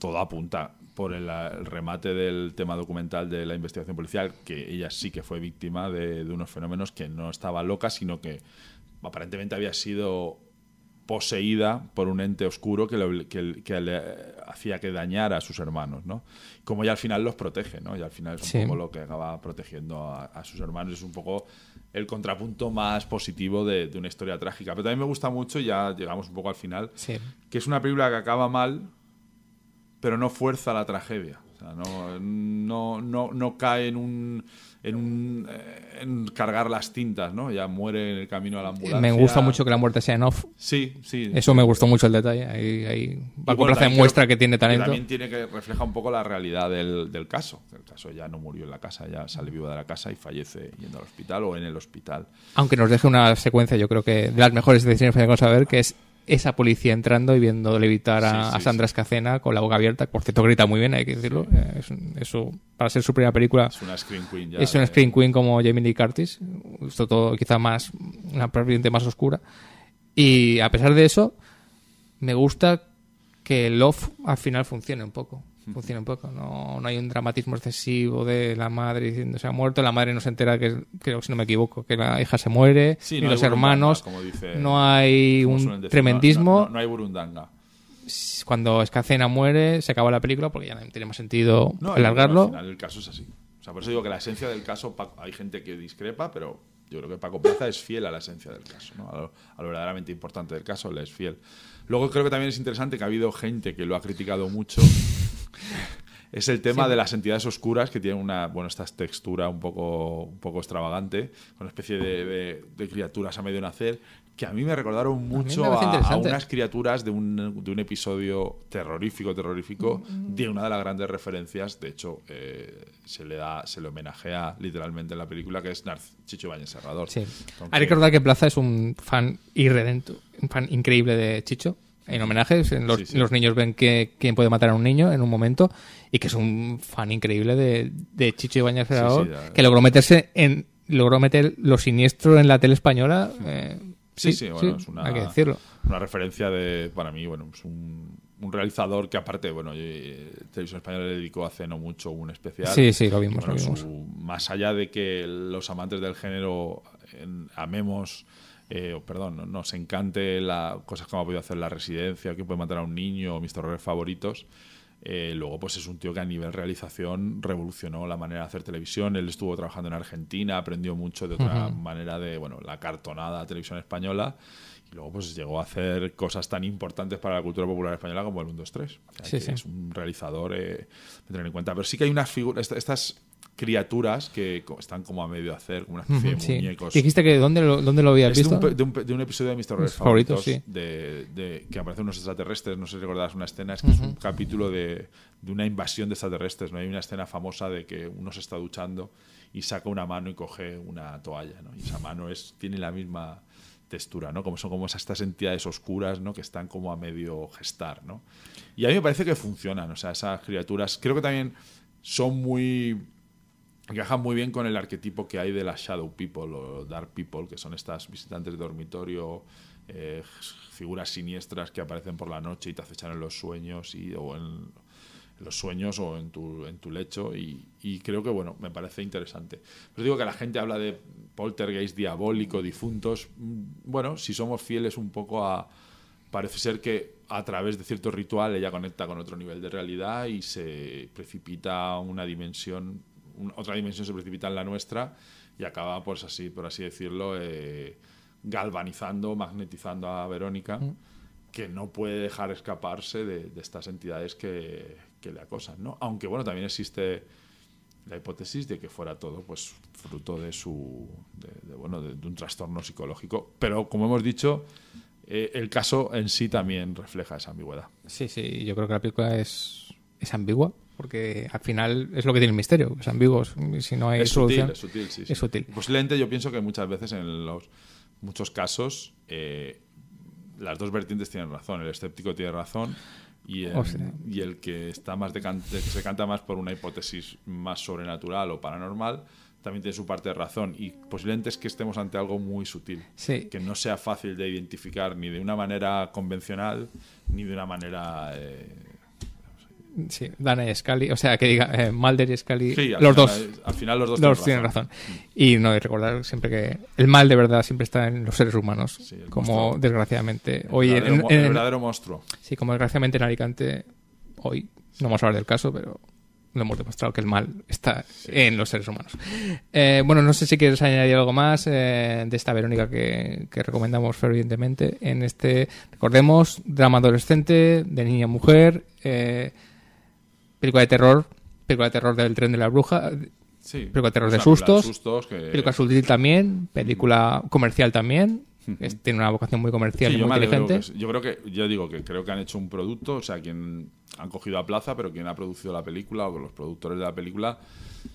todo apunta por el, remate del tema documental de la investigación policial, que ella sí que fue víctima de, unos fenómenos que no estaba loca, sino que aparentemente había sido poseída por un ente oscuro que le, que, le hacía que dañara a sus hermanos, ¿no? Como ya al final los protege, ¿no? Y al final es un poco lo que acaba protegiendo a, sus hermanos. Es un poco el contrapunto más positivo de, una historia trágica. Pero también me gusta mucho, ya llegamos un poco al final, que es una película que acaba mal, pero no fuerza la tragedia. no, no, cae en un, eh, en cargar las tintas, ¿no? Ya muere en el camino a la ambulancia. Me gusta mucho que la muerte sea en off. Sí, sí. Eso me gustó mucho el detalle. Ahí, ahí va con plaza muestra que tiene talento. También tiene que refleja un poco la realidad del, del, caso. El caso ya no murió en la casa, ya sale vivo de la casa y fallece yendo al hospital o en el hospital. Aunque nos deje una secuencia, yo creo que de las mejores decisiones que podemos saber, que es esa policía entrando y viendo levitar a, a Sandra Escacena con la boca abierta. Por cierto, grita muy bien, hay que decirlo. Eh, eso, para ser su primera película. Es una Screen Queen Es Screen Queen como Jamie Lee Curtis. Esto todo quizá más. Una más oscura. Y a pesar de eso, me gusta que Love al final funcione un poco funciona un poco. No, hay un dramatismo excesivo de la madre diciendo se ha muerto, la madre no se entera que, creo si no me equivoco, que la hija se muere, y los hermanos, no hay un tremendismo. No, hay burundanga. Cuando Escacena muere, se acaba la película porque ya no tiene sentido alargarlo. Al el caso es así. O sea, por eso digo que la esencia del caso, hay gente que discrepa, pero yo creo que Paco Plaza es fiel a la esencia del caso, a, lo, verdaderamente importante del caso, le es fiel. Luego creo que también es interesante que ha habido gente que lo ha criticado mucho es el tema de las entidades oscuras que tienen una, bueno, esta textura un poco, un poco extravagante, una especie de, criaturas a medio nacer, que a mí me recordaron mucho a, unas criaturas de un, de un, episodio terrorífico, terrorífico, mm, mm. de una de las grandes referencias, de hecho, eh, se le da, se le homenajea literalmente en la película, que es Chicho y Serrador. Sí. que recordar que Plaza es un fan irredento, un fan increíble de Chicho, en homenajes. Los, los niños ven que quién puede matar a un niño en un momento y que es un fan increíble de, de Chicho Ibañez que logró meterse en logró meter lo siniestro en la tele española. Eh, sí, sí, bueno, es una, hay que decirlo. una referencia de, para mí, bueno, es un, realizador que aparte, bueno, eh, Televisión Española le dedicó hace no mucho un especial. Sí, sí, lo vimos, lo vimos. más allá de que los amantes del género amemos eh, perdón, no, perdón, nos encante la, cosas como ha podido hacer la residencia, que puede matar a un niño mis terrores favoritos. Eh, luego, pues es un tío que a nivel realización revolucionó la manera de hacer televisión. Él estuvo trabajando en Argentina, aprendió mucho de otra manera de, bueno, la cartonada televisión española. Y luego, pues llegó a hacer cosas tan importantes para la cultura popular española como el 1, 2, 3. Es un realizador, eh, tener en cuenta. Pero sí que hay unas figuras, estas criaturas que están como a medio hacer, como una especie de sí. muñecos. Dijiste que dónde lo, dónde habías visto. De un, episodio de Mr. favoritos, sí. de, que aparecen unos extraterrestres, no sé si recordarás una escena, es que es un capítulo de, una invasión de extraterrestres, Hay una escena famosa de que uno se está duchando y saca una mano y coge una toalla, ¿no? Y esa mano es, tiene la misma textura, ¿no? Como son como estas entidades oscuras, ¿no? Que están como a medio gestar, ¿no? Y a mí me parece que funcionan, o sea, esas criaturas, creo que también son muy encaja muy bien con el arquetipo que hay de las Shadow People o Dark People, que son estas visitantes de dormitorio, eh, figuras siniestras que aparecen por la noche y te acechan en los sueños y, o en, los sueños o en tu, en tu lecho y, creo que bueno, me parece interesante. Pero digo que la gente habla de poltergeist diabólico, difuntos. Mm, bueno, si somos fieles un poco a... Parece ser que a través de cierto ritual ella conecta con otro nivel de realidad y se precipita una dimensión otra dimensión se precipita en la nuestra y acaba, pues así, por así decirlo, eh, galvanizando, magnetizando a Verónica, mm. que no puede dejar escaparse de, estas entidades que, le acosan, ¿no? Aunque bueno, también existe la hipótesis de que fuera todo pues fruto de su de, bueno de, un trastorno psicológico pero como hemos dicho eh, el caso en sí también refleja esa ambigüedad sí sí yo creo que la película es es ambigua porque al final es lo que tiene el misterio, es ambiguo. si no hay es Sutil, es sutil, sí, Posiblemente pues yo pienso que muchas veces en los muchos casos eh, las dos vertientes tienen razón, el escéptico tiene razón y el, que está más se canta más por una hipótesis más sobrenatural o paranormal también tiene su parte de razón y posiblemente es que estemos ante algo muy sutil, que no sea fácil de identificar ni de una manera convencional ni de una manera eh, Sí, Dana y Scully, o sea, que diga eh, Malder y Scully, los dos. Al final los dos, tienen, razón. Y no, y recordar siempre que el mal de verdad siempre está en los seres humanos, como desgraciadamente hoy en, el verdadero monstruo. Sí, como desgraciadamente en Alicante hoy, no vamos a hablar del caso, pero lo hemos demostrado que el mal está en los seres humanos. Eh, bueno, no sé si quieres añadir algo más eh, de esta Verónica que, recomendamos fervientemente en este, recordemos, drama adolescente de niña mujer. Eh, película de terror, película de terror del tren de la bruja, película de terror de sustos, de sustos película sutil también, película mm. comercial también. Mm-hmm. tiene una vocación muy comercial y muy inteligente. yo creo que, yo digo que creo que han hecho un producto, o sea, quien han cogido a plaza, pero quien ha producido la película o los productores de la película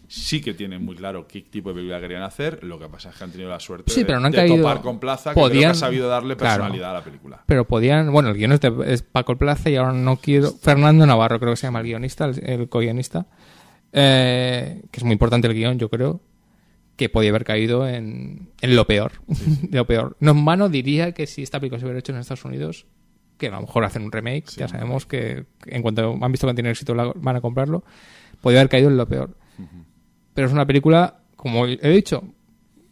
sí que tienen muy claro qué tipo de película querían hacer. Lo que pasa es que han tenido la suerte de, topar con plaza, que, creo sabido darle personalidad a la película. Pero podían, bueno, el guion es, de, Paco Plaza y ahora no quiero. Fernando Navarro, creo que se llama el guionista, el, co-guionista, eh, que es muy importante el guion yo creo que podía haber caído en, lo peor. lo peor. No en mano diría que si esta película se hubiera hecho en Estados Unidos, que a lo mejor hacen un remake, ya sabemos que en cuanto han visto que tiene tenido éxito van a comprarlo, podría haber caído en lo peor. Pero es una película, como he dicho,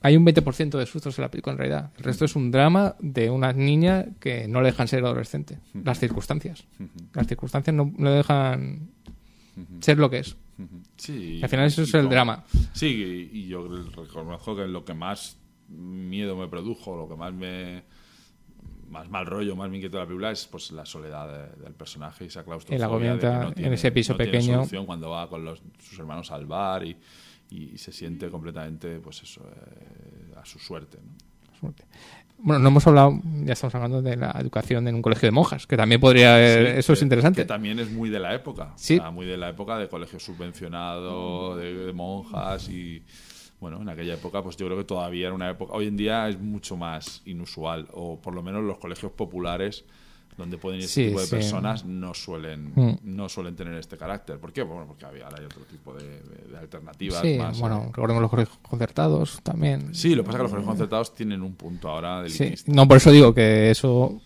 hay un 20% de sustos en la película en realidad. El resto es un drama de una niña que no le dejan ser adolescente. Las circunstancias. Las circunstancias no, le dejan ser lo que es. al final eso es el drama. Sí, y yo reconozco que lo que más miedo me produjo, lo que más me más mal rollo, más inquieto de la película es pues la soledad del personaje y esa claustrofobia. Y la de en ese piso pequeño. cuando va con los, sus hermanos al bar y, se siente completamente, pues eso, eh, a su suerte. Bueno, no hemos hablado, ya estamos hablando de la educación en un colegio de monjas, que también podría, eh, eso es interesante. Que también es muy de la época, ¿Sí? muy de la época de colegio subvencionado, de monjas y bueno, en aquella época, pues yo creo que todavía era una época. Hoy en día es mucho más inusual, o por lo menos los colegios populares donde pueden ir este tipo de personas no suelen mm. no suelen tener este carácter. ¿Por qué? Bueno, porque había hay otro tipo de, alternativas. bueno, eh, recordemos los colegios concertados también. Sí, lo que pasa es que los colegios concertados tienen un punto ahora de sí. No, por eso digo que eso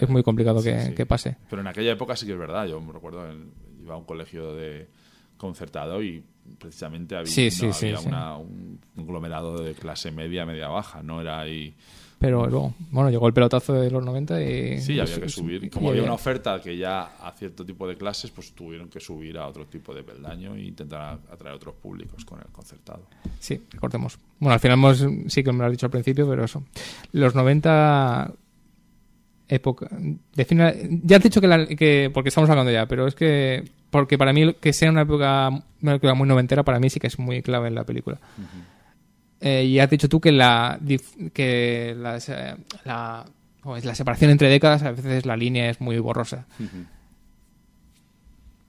es, muy complicado que, pase. Pero en aquella época sí que es verdad. Yo me recuerdo, iba a un colegio de concertado y precisamente había, un conglomerado de clase media, media baja, no era ahí... Pero luego, bueno, llegó el pelotazo de los 90 y... Sí, había que subir. Como había una oferta que ya a cierto tipo de clases, pues tuvieron que subir a otro tipo de peldaño e intentar atraer otros públicos con el concertado. Sí, cortemos. Bueno, al final hemos, sí que me lo has dicho al principio, pero eso. Los 90 época. final ya has dicho que, la, que, porque estamos hablando ya, pero es que porque para mí que sea una época, muy noventera para mí sí que es muy clave en la película. Eh, y has dicho tú que la que la, la, separación entre décadas a veces la línea es muy borrosa.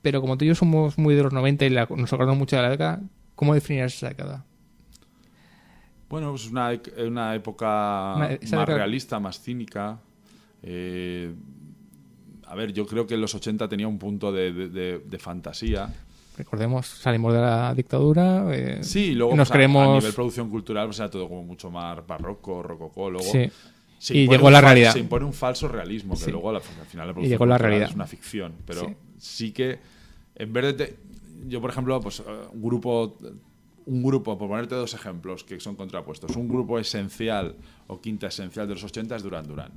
Pero como tú y yo somos muy de los 90 y nos acordamos mucho de la década, ¿cómo definirías esa década? Bueno, pues una, una época más realista, más cínica. Eh, a ver, yo creo que en los 80 tenía un punto de, fantasía. Recordemos, salimos de la dictadura. Eh, sí, luego nos creemos... a nivel producción cultural, o pues, sea, todo como mucho más barroco, rococó, luego. y llegó la realidad. Se impone un falso realismo, que luego al final la producción es una ficción. Pero sí, que, en vez de. yo, por ejemplo, pues eh, un grupo un grupo, por ponerte dos ejemplos que son contrapuestos, un grupo esencial o quinta esencial de los 80 es Durán Durán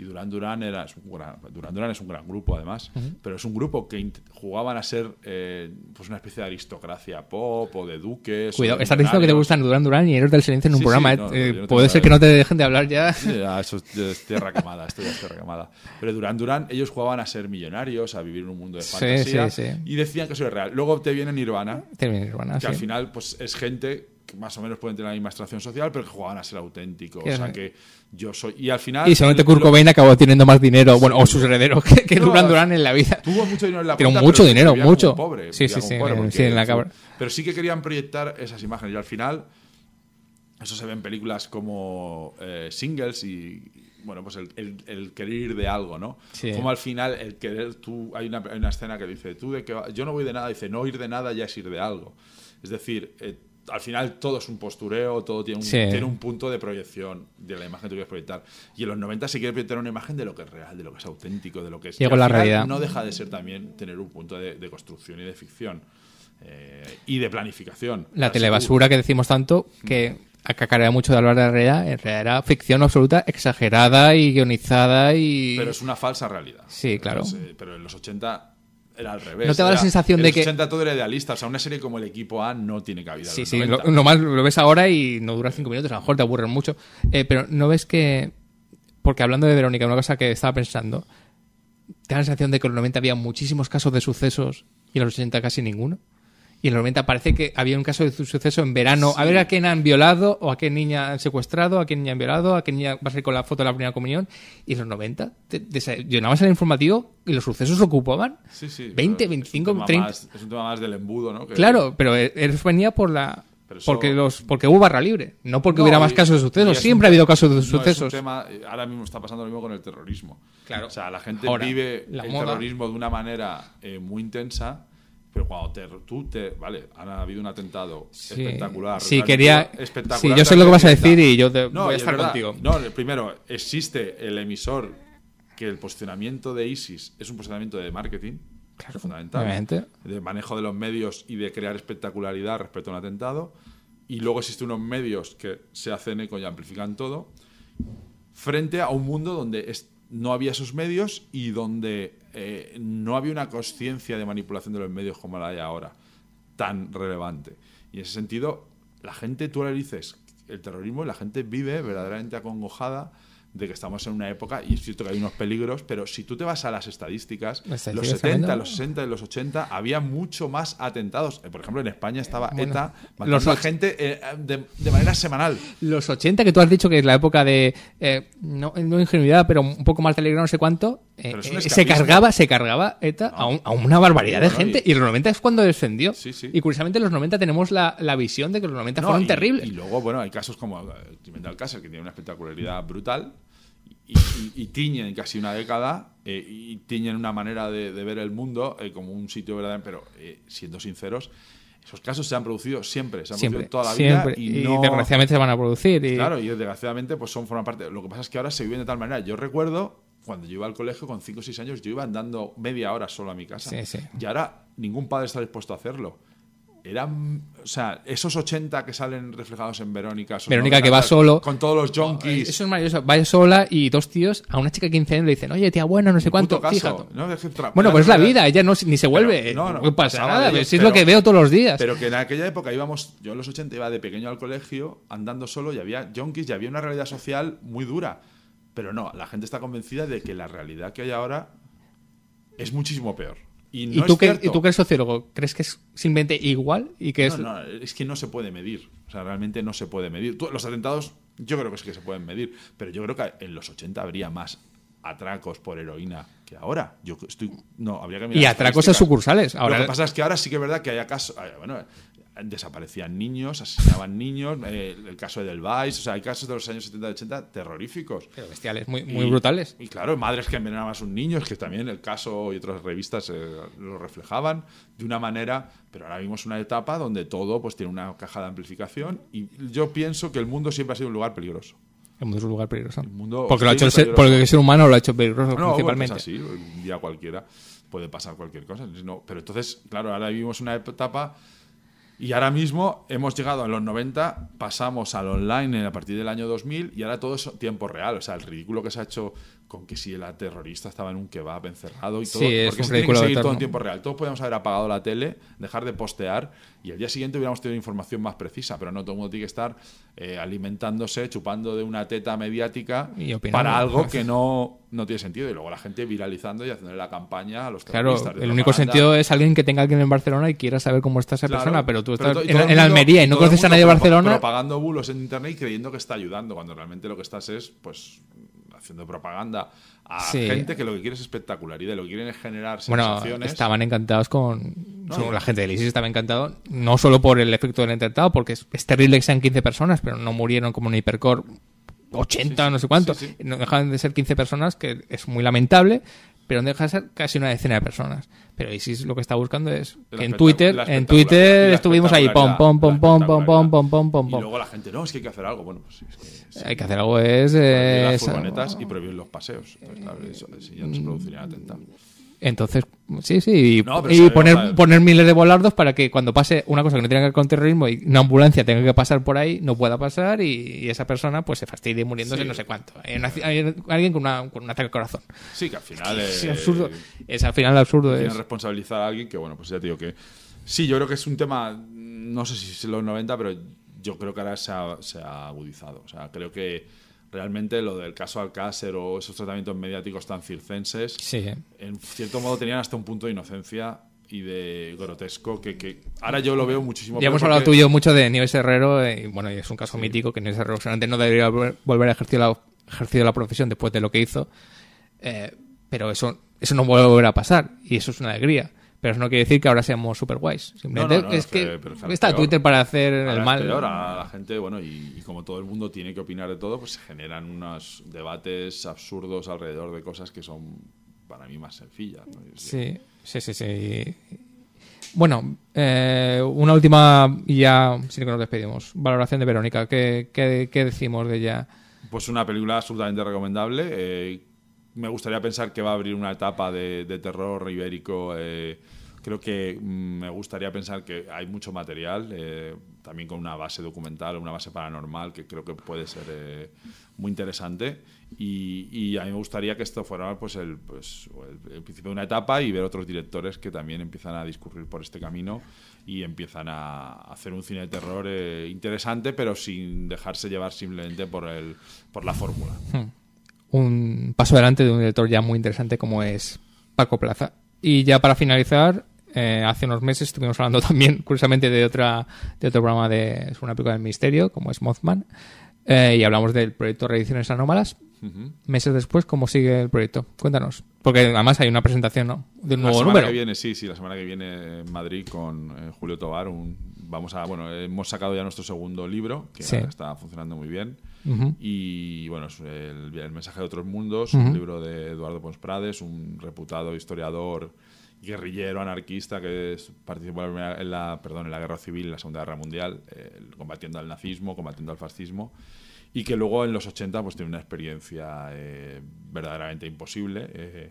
y Duran Duran era es un gran, Duran Duran es un gran grupo además, pero es un grupo que jugaban a ser eh, pues una especie de aristocracia pop o de duques. Cuidado, estás diciendo que te gustan Duran Duran y eres del silencio en un programa. ¿eh? Eh, puede ser que no te dejen de hablar ya. eso es tierra quemada, esto ya es tierra quemada. Pero Duran Duran, ellos jugaban a ser millonarios, a vivir en un mundo de fantasía y decían que eso es real. Luego te viene Nirvana, te viene Nirvana que al final pues es gente más o menos pueden tener la misma extracción social, pero que jugaban a ser auténticos. O sea que yo soy. Y al final. Y solamente Kurt Cobain acabó teniendo más dinero, bueno, o sus herederos que, duran, no, en la vida. Tuvo mucho dinero en la puta, Pero mucho dinero, mucho. Pobre, sí, sí, sí. Pero sí que querían proyectar esas imágenes. Y al final, eso se ve en películas como eh, singles y, bueno, pues el, querer ir de algo, ¿no? Como al final el querer tú, hay una, escena que dice, tú que yo no voy de nada, dice, no ir de nada ya es ir de algo. Es decir, eh, al final todo es un postureo, todo tiene un, un, punto de proyección de la imagen que tú quieres proyectar. Y en los 90 se quiere proyectar una imagen de lo que es real, de lo que es auténtico, de lo que es... Y la realidad. No deja de ser también tener un punto de, construcción y de ficción. Eh, y de planificación. La telebasura que decimos tanto, que acá mucho de hablar de la realidad, en realidad era ficción absoluta, exagerada y guionizada y... Pero es una falsa realidad. Sí, claro. pero eh, en los 80 era al revés. No te da la sensación de que. 80 todo era idealista. O sea, una serie como El Equipo A no tiene cabida. Sí, sí. Lo, lo, lo ves ahora y no dura cinco minutos. A lo mejor te aburren mucho. Eh, pero no ves que. Porque hablando de Verónica, una cosa que estaba pensando. Te da la sensación de que en los 90 había muchísimos casos de sucesos y en los 80 casi ninguno. Y en los 90 parece que había un caso de suceso en verano. A ver a quién han violado, o a qué niña han secuestrado, a qué niña han violado, a qué niña va a salir con la foto de la primera comunión. Y en los 90 yo llenabas el informativo y los sucesos ocupaban sí, sí, 20, 25, 30. es un tema más del embudo, ¿no? Claro, pero e-, él venía por la, porque, los, porque hubo barra libre, no porque hubiera más casos de sucesos. Siempre ha habido casos de sucesos. ahora mismo está pasando lo mismo con el terrorismo. Claro. O sea, la gente vive el terrorismo de una manera eh, muy intensa pero cuando te, tú te. Vale, ha habido un atentado espectacular. Sí, quería. Espectacular, sí, yo sé lo que vas a decir y yo te, no, voy a estar contigo. No, primero, existe el emisor que el posicionamiento de ISIS es un posicionamiento de marketing. Claro, fundamental. De manejo de los medios y de crear espectacularidad respecto a un atentado. Y luego existen unos medios que se hacen eco y amplifican todo. Frente a un mundo donde no había esos medios y donde eh, no había una conciencia de manipulación de los medios como la hay ahora, tan relevante. Y en ese sentido, la gente, tú le dices el terrorismo, la gente vive verdaderamente acongojada de que estamos en una época, y es cierto que hay unos peligros, pero si tú te vas a las estadísticas, los 70, los 60 y los 80 había mucho más atentados. Eh, por ejemplo, en España estaba ETA matando los gente eh, de, manera semanal. Los 80, que tú has dicho que es la época de, no, ingenuidad, pero un poco más peligro no sé cuánto, eh, eh, se cargaba, se cargaba ETA a, una barbaridad de gente. Y... los 90 es cuando descendió. Y curiosamente en los 90 tenemos la, visión de que los 90 fueron terribles. Y luego, bueno, hay casos como el eh, de Alcácer, que tiene una espectacularidad brutal. Y, y, tiñen casi una década y tiñen una manera de, ver el mundo como un sitio verdadero. Pero siendo sinceros, esos casos se han producido siempre, se han producido toda la vida. Y, desgraciadamente se van a producir. Y... Claro, y desgraciadamente pues son forma parte. Lo que pasa es que ahora se viven de tal manera. Yo recuerdo cuando yo iba al colegio con 5 o 6 años, yo iba andando media hora solo a mi casa. Y ahora ningún padre está dispuesto a hacerlo. Eran, o sea, esos 80 que salen reflejados en Verónica. Verónica que va solo. Con todos los junkies. Eso es maravilloso. Va sola y dos tíos a una chica de 15 años le dicen, oye, tía, bueno, no sé cuánto. bueno, pues es la vida, ella no, ni se vuelve. no, pues pasa nada, es lo que veo todos los días. Pero que en aquella época íbamos, yo en los 80 iba de pequeño al colegio andando solo y había junkies y había una realidad social muy dura pero no, la gente está convencida de que la realidad que hay ahora es muchísimo peor. ¿Y, tú, que, ¿y tú, eres sociólogo, crees que es simplemente igual? y que es... No, es que no se puede medir. O sea, realmente no se puede medir. los atentados yo creo que sí que se pueden medir, pero yo creo que en los 80 habría más atracos por heroína que ahora. Yo estoy no, habría Y atracos a sucursales. Ahora... Lo que pasa es que ahora sí que es verdad que hay acaso eh, desaparecían niños, asesinaban niños, eh, el caso de Del Vice, o sea, hay casos de los años 70 y 80 terroríficos. Pero bestiales, muy, brutales. Y claro, madres que envenenaban a sus niños, que también el caso y otras revistas eh, lo reflejaban de una manera, pero ahora vimos una etapa donde todo pues tiene una caja de amplificación y yo pienso que el mundo siempre ha sido un lugar peligroso. El mundo es un lugar peligroso. El porque, lo ha hecho el ser, porque ser humano lo ha hecho peligroso pues principalmente. es así, un día cualquiera puede pasar cualquier cosa. No, pero entonces, claro, ahora vivimos una etapa y ahora mismo hemos llegado a los 90, pasamos al online a partir del año 2000 y ahora todo es tiempo real. O sea, el ridículo que se ha hecho con que si el terrorista estaba en un kebab encerrado y todo. porque se tiene que seguir todo en tiempo real. Todos podíamos haber apagado la tele, dejar de postear y al día siguiente hubiéramos tenido información más precisa, pero no todo el mundo tiene que estar eh, alimentándose, chupando de una teta mediática para algo que no, no tiene sentido. Y luego la gente viralizando y haciendo la campaña a los Claro, el único sentido es alguien que tenga alguien en Barcelona y quiera saber cómo está esa persona, pero tú estás en, Almería y no conoces a nadie de Barcelona. Pero pagando bulos en internet y creyendo que está ayudando, cuando realmente lo que estás es, pues de propaganda a gente que lo que quiere es espectacularidad, lo que quieren es generar sensaciones. Bueno, estaban encantados con... La gente del ISIS estaba encantado, no solo por el efecto del atentado, porque es, terrible que sean 15 personas, pero no murieron como un hipercore 80 no sé cuánto. No dejaban de ser 15 personas, que es muy lamentable, pero no deja de ser casi una decena de personas. Pero ISIS lo que está buscando es que en Twitter, en Twitter estuvimos ahí, pom, pom, pom, pom, pom, pom, pom, pom, pom, Y luego la gente, no, es que hay que hacer algo. Bueno, pues es que, Hay que hacer algo es... Eh, las furgonetas y prohibir los paseos. Entonces, eso, ya no se produciría atentado. Entonces, sí, sí. y, poner, poner miles de volardos para que cuando pase una cosa que no tiene que ver con terrorismo y una ambulancia tenga que pasar por ahí, no pueda pasar y, esa persona pues se fastidie muriéndose no sé cuánto. Eh, alguien con, una, con un ataque al corazón. Sí, que al final es... absurdo. Eh, es al final absurdo. responsabilizar a alguien que, bueno, pues ya te digo que... Sí, yo creo que es un tema, no sé si es los 90, pero yo creo que ahora se se ha agudizado. O sea, creo que realmente lo del caso Alcácer o esos tratamientos mediáticos tan circenses, ¿eh? en cierto modo tenían hasta un punto de inocencia y de grotesco que, ahora yo lo veo muchísimo. Ya hemos hablado tú y yo mucho de Nieves Herrero, eh, y bueno, es un caso mítico que Nieves Herrero no debería volver a ejercer la, la profesión después de lo que hizo, eh, pero eso, eso no volverá a pasar y eso es una alegría. Pero eso no quiere decir que ahora seamos super guays. Simplemente es que está Twitter para hacer el mal. Peor a la gente, bueno, y, como todo el mundo tiene que opinar de todo, pues se generan unos debates absurdos alrededor de cosas que son para mí más sencillas. Sí, sí, sí, sí. Bueno, eh, una última y ya sin que nos despedimos. Valoración de Verónica. ¿Qué, decimos de ella? Pues una película absolutamente recomendable. Eh, me gustaría pensar que va a abrir una etapa de, terror ibérico. Eh, creo que mm, me gustaría pensar que hay mucho material, eh, también con una base documental, una base paranormal, que creo que puede ser eh, muy interesante. Y, a mí me gustaría que esto fuera pues, pues el, principio de una etapa y ver otros directores que también empiezan a discurrir por este camino y empiezan a hacer un cine de terror interesante, pero sin dejarse llevar simplemente por, por la fórmula. Hmm un paso adelante de un director ya muy interesante como es Paco Plaza. Y ya para finalizar, eh, hace unos meses estuvimos hablando también, curiosamente, de otra de otro programa de es una época del misterio, como es Mothman, eh, y hablamos del proyecto Reediciones Anómalas. Meses después, ¿cómo sigue el proyecto? Cuéntanos. Porque además hay una presentación, ¿no? De un nuevo la semana número. Que viene, sí, sí, la semana que viene en Madrid con eh, Julio Tobar. Un, vamos a, bueno, hemos sacado ya nuestro segundo libro, que está funcionando muy bien. Y bueno, es el, mensaje de otros mundos, un libro de Eduardo Pons Prades un reputado historiador guerrillero anarquista que es, participó en la, perdón, en la guerra civil, en la Segunda Guerra Mundial, eh, combatiendo al nazismo, combatiendo al fascismo, y que luego en los 80 pues, tiene una experiencia eh, verdaderamente imposible. Eh,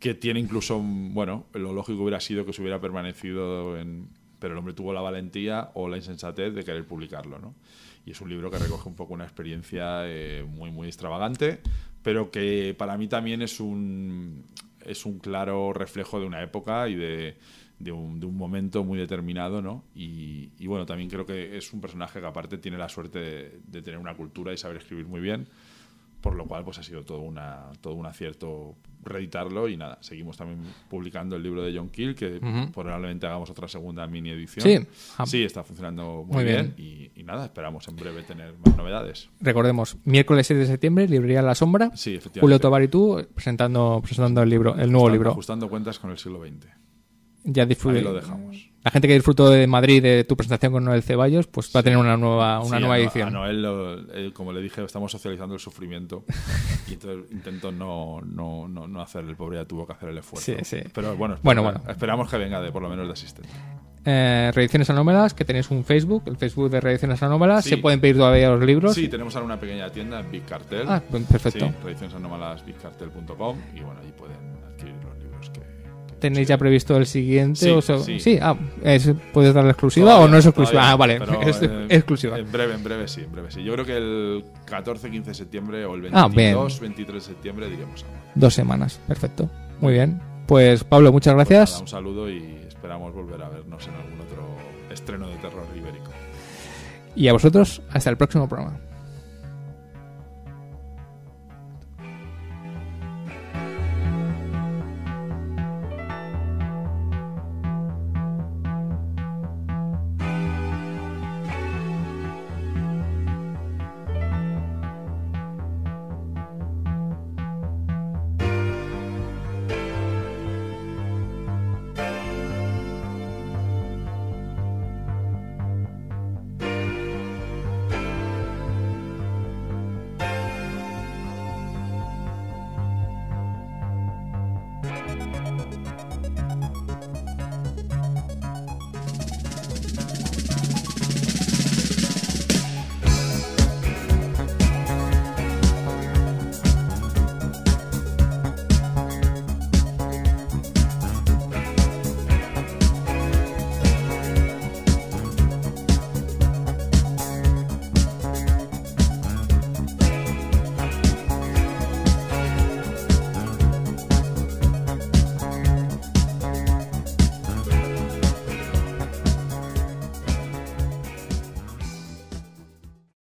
que tiene incluso, bueno, lo lógico hubiera sido que se hubiera permanecido en... Pero el hombre tuvo la valentía o la insensatez de querer publicarlo, ¿no? Y es un libro que recoge un poco una experiencia eh, muy, muy extravagante, pero que para mí también es un, es un claro reflejo de una época y de, un, momento muy determinado, ¿no? Y, bueno, también creo que es un personaje que aparte tiene la suerte de tener una cultura y saber escribir muy bien por lo cual pues ha sido todo, una, todo un acierto reeditarlo y nada, seguimos también publicando el libro de John Keel, que probablemente hagamos otra segunda mini edición. Sí, está funcionando muy, bien, Y, nada, esperamos en breve tener más novedades. Recordemos, miércoles 6 de septiembre, librería La Sombra, Julio Tobar y tú presentando, presentando el libro, el nuevo libro. Ajustando cuentas con el siglo XX ya lo dejamos. La gente que disfrutó de Madrid de tu presentación con Noel Ceballos, pues va a tener una nueva, una nueva edición. Noel, como le dije, estamos socializando el sufrimiento y entonces intento no, no, no, no hacer el pobre, ya tuvo que hacer el esfuerzo. Sí, sí. Pero bueno, bueno, esperamos que venga de por lo menos de asistencia Eh, Reediciones Anómalas, que tenéis un Facebook, el Facebook de Reediciones Anómalas. Se pueden pedir todavía los libros. Sí, tenemos ahora una pequeña tienda en Big Cartel. Ah, pues, perfecto. Sí, Reediciones Anómalas, bigcartel.com. Y bueno, ahí pueden tenéis ya previsto el siguiente. Sí, o Ah, ¿puedes dar la exclusiva o no es exclusiva? ah, vale, es eh, exclusiva. En breve, en breve sí, en breve sí. Yo creo que el 14, 15 de septiembre o el 22, ah, 23 de septiembre diríamos. Dos semanas, perfecto. Muy bien. Pues Pablo, muchas pues gracias. un saludo y esperamos volver a vernos en algún otro estreno de terror ibérico. Y a vosotros, hasta el próximo programa.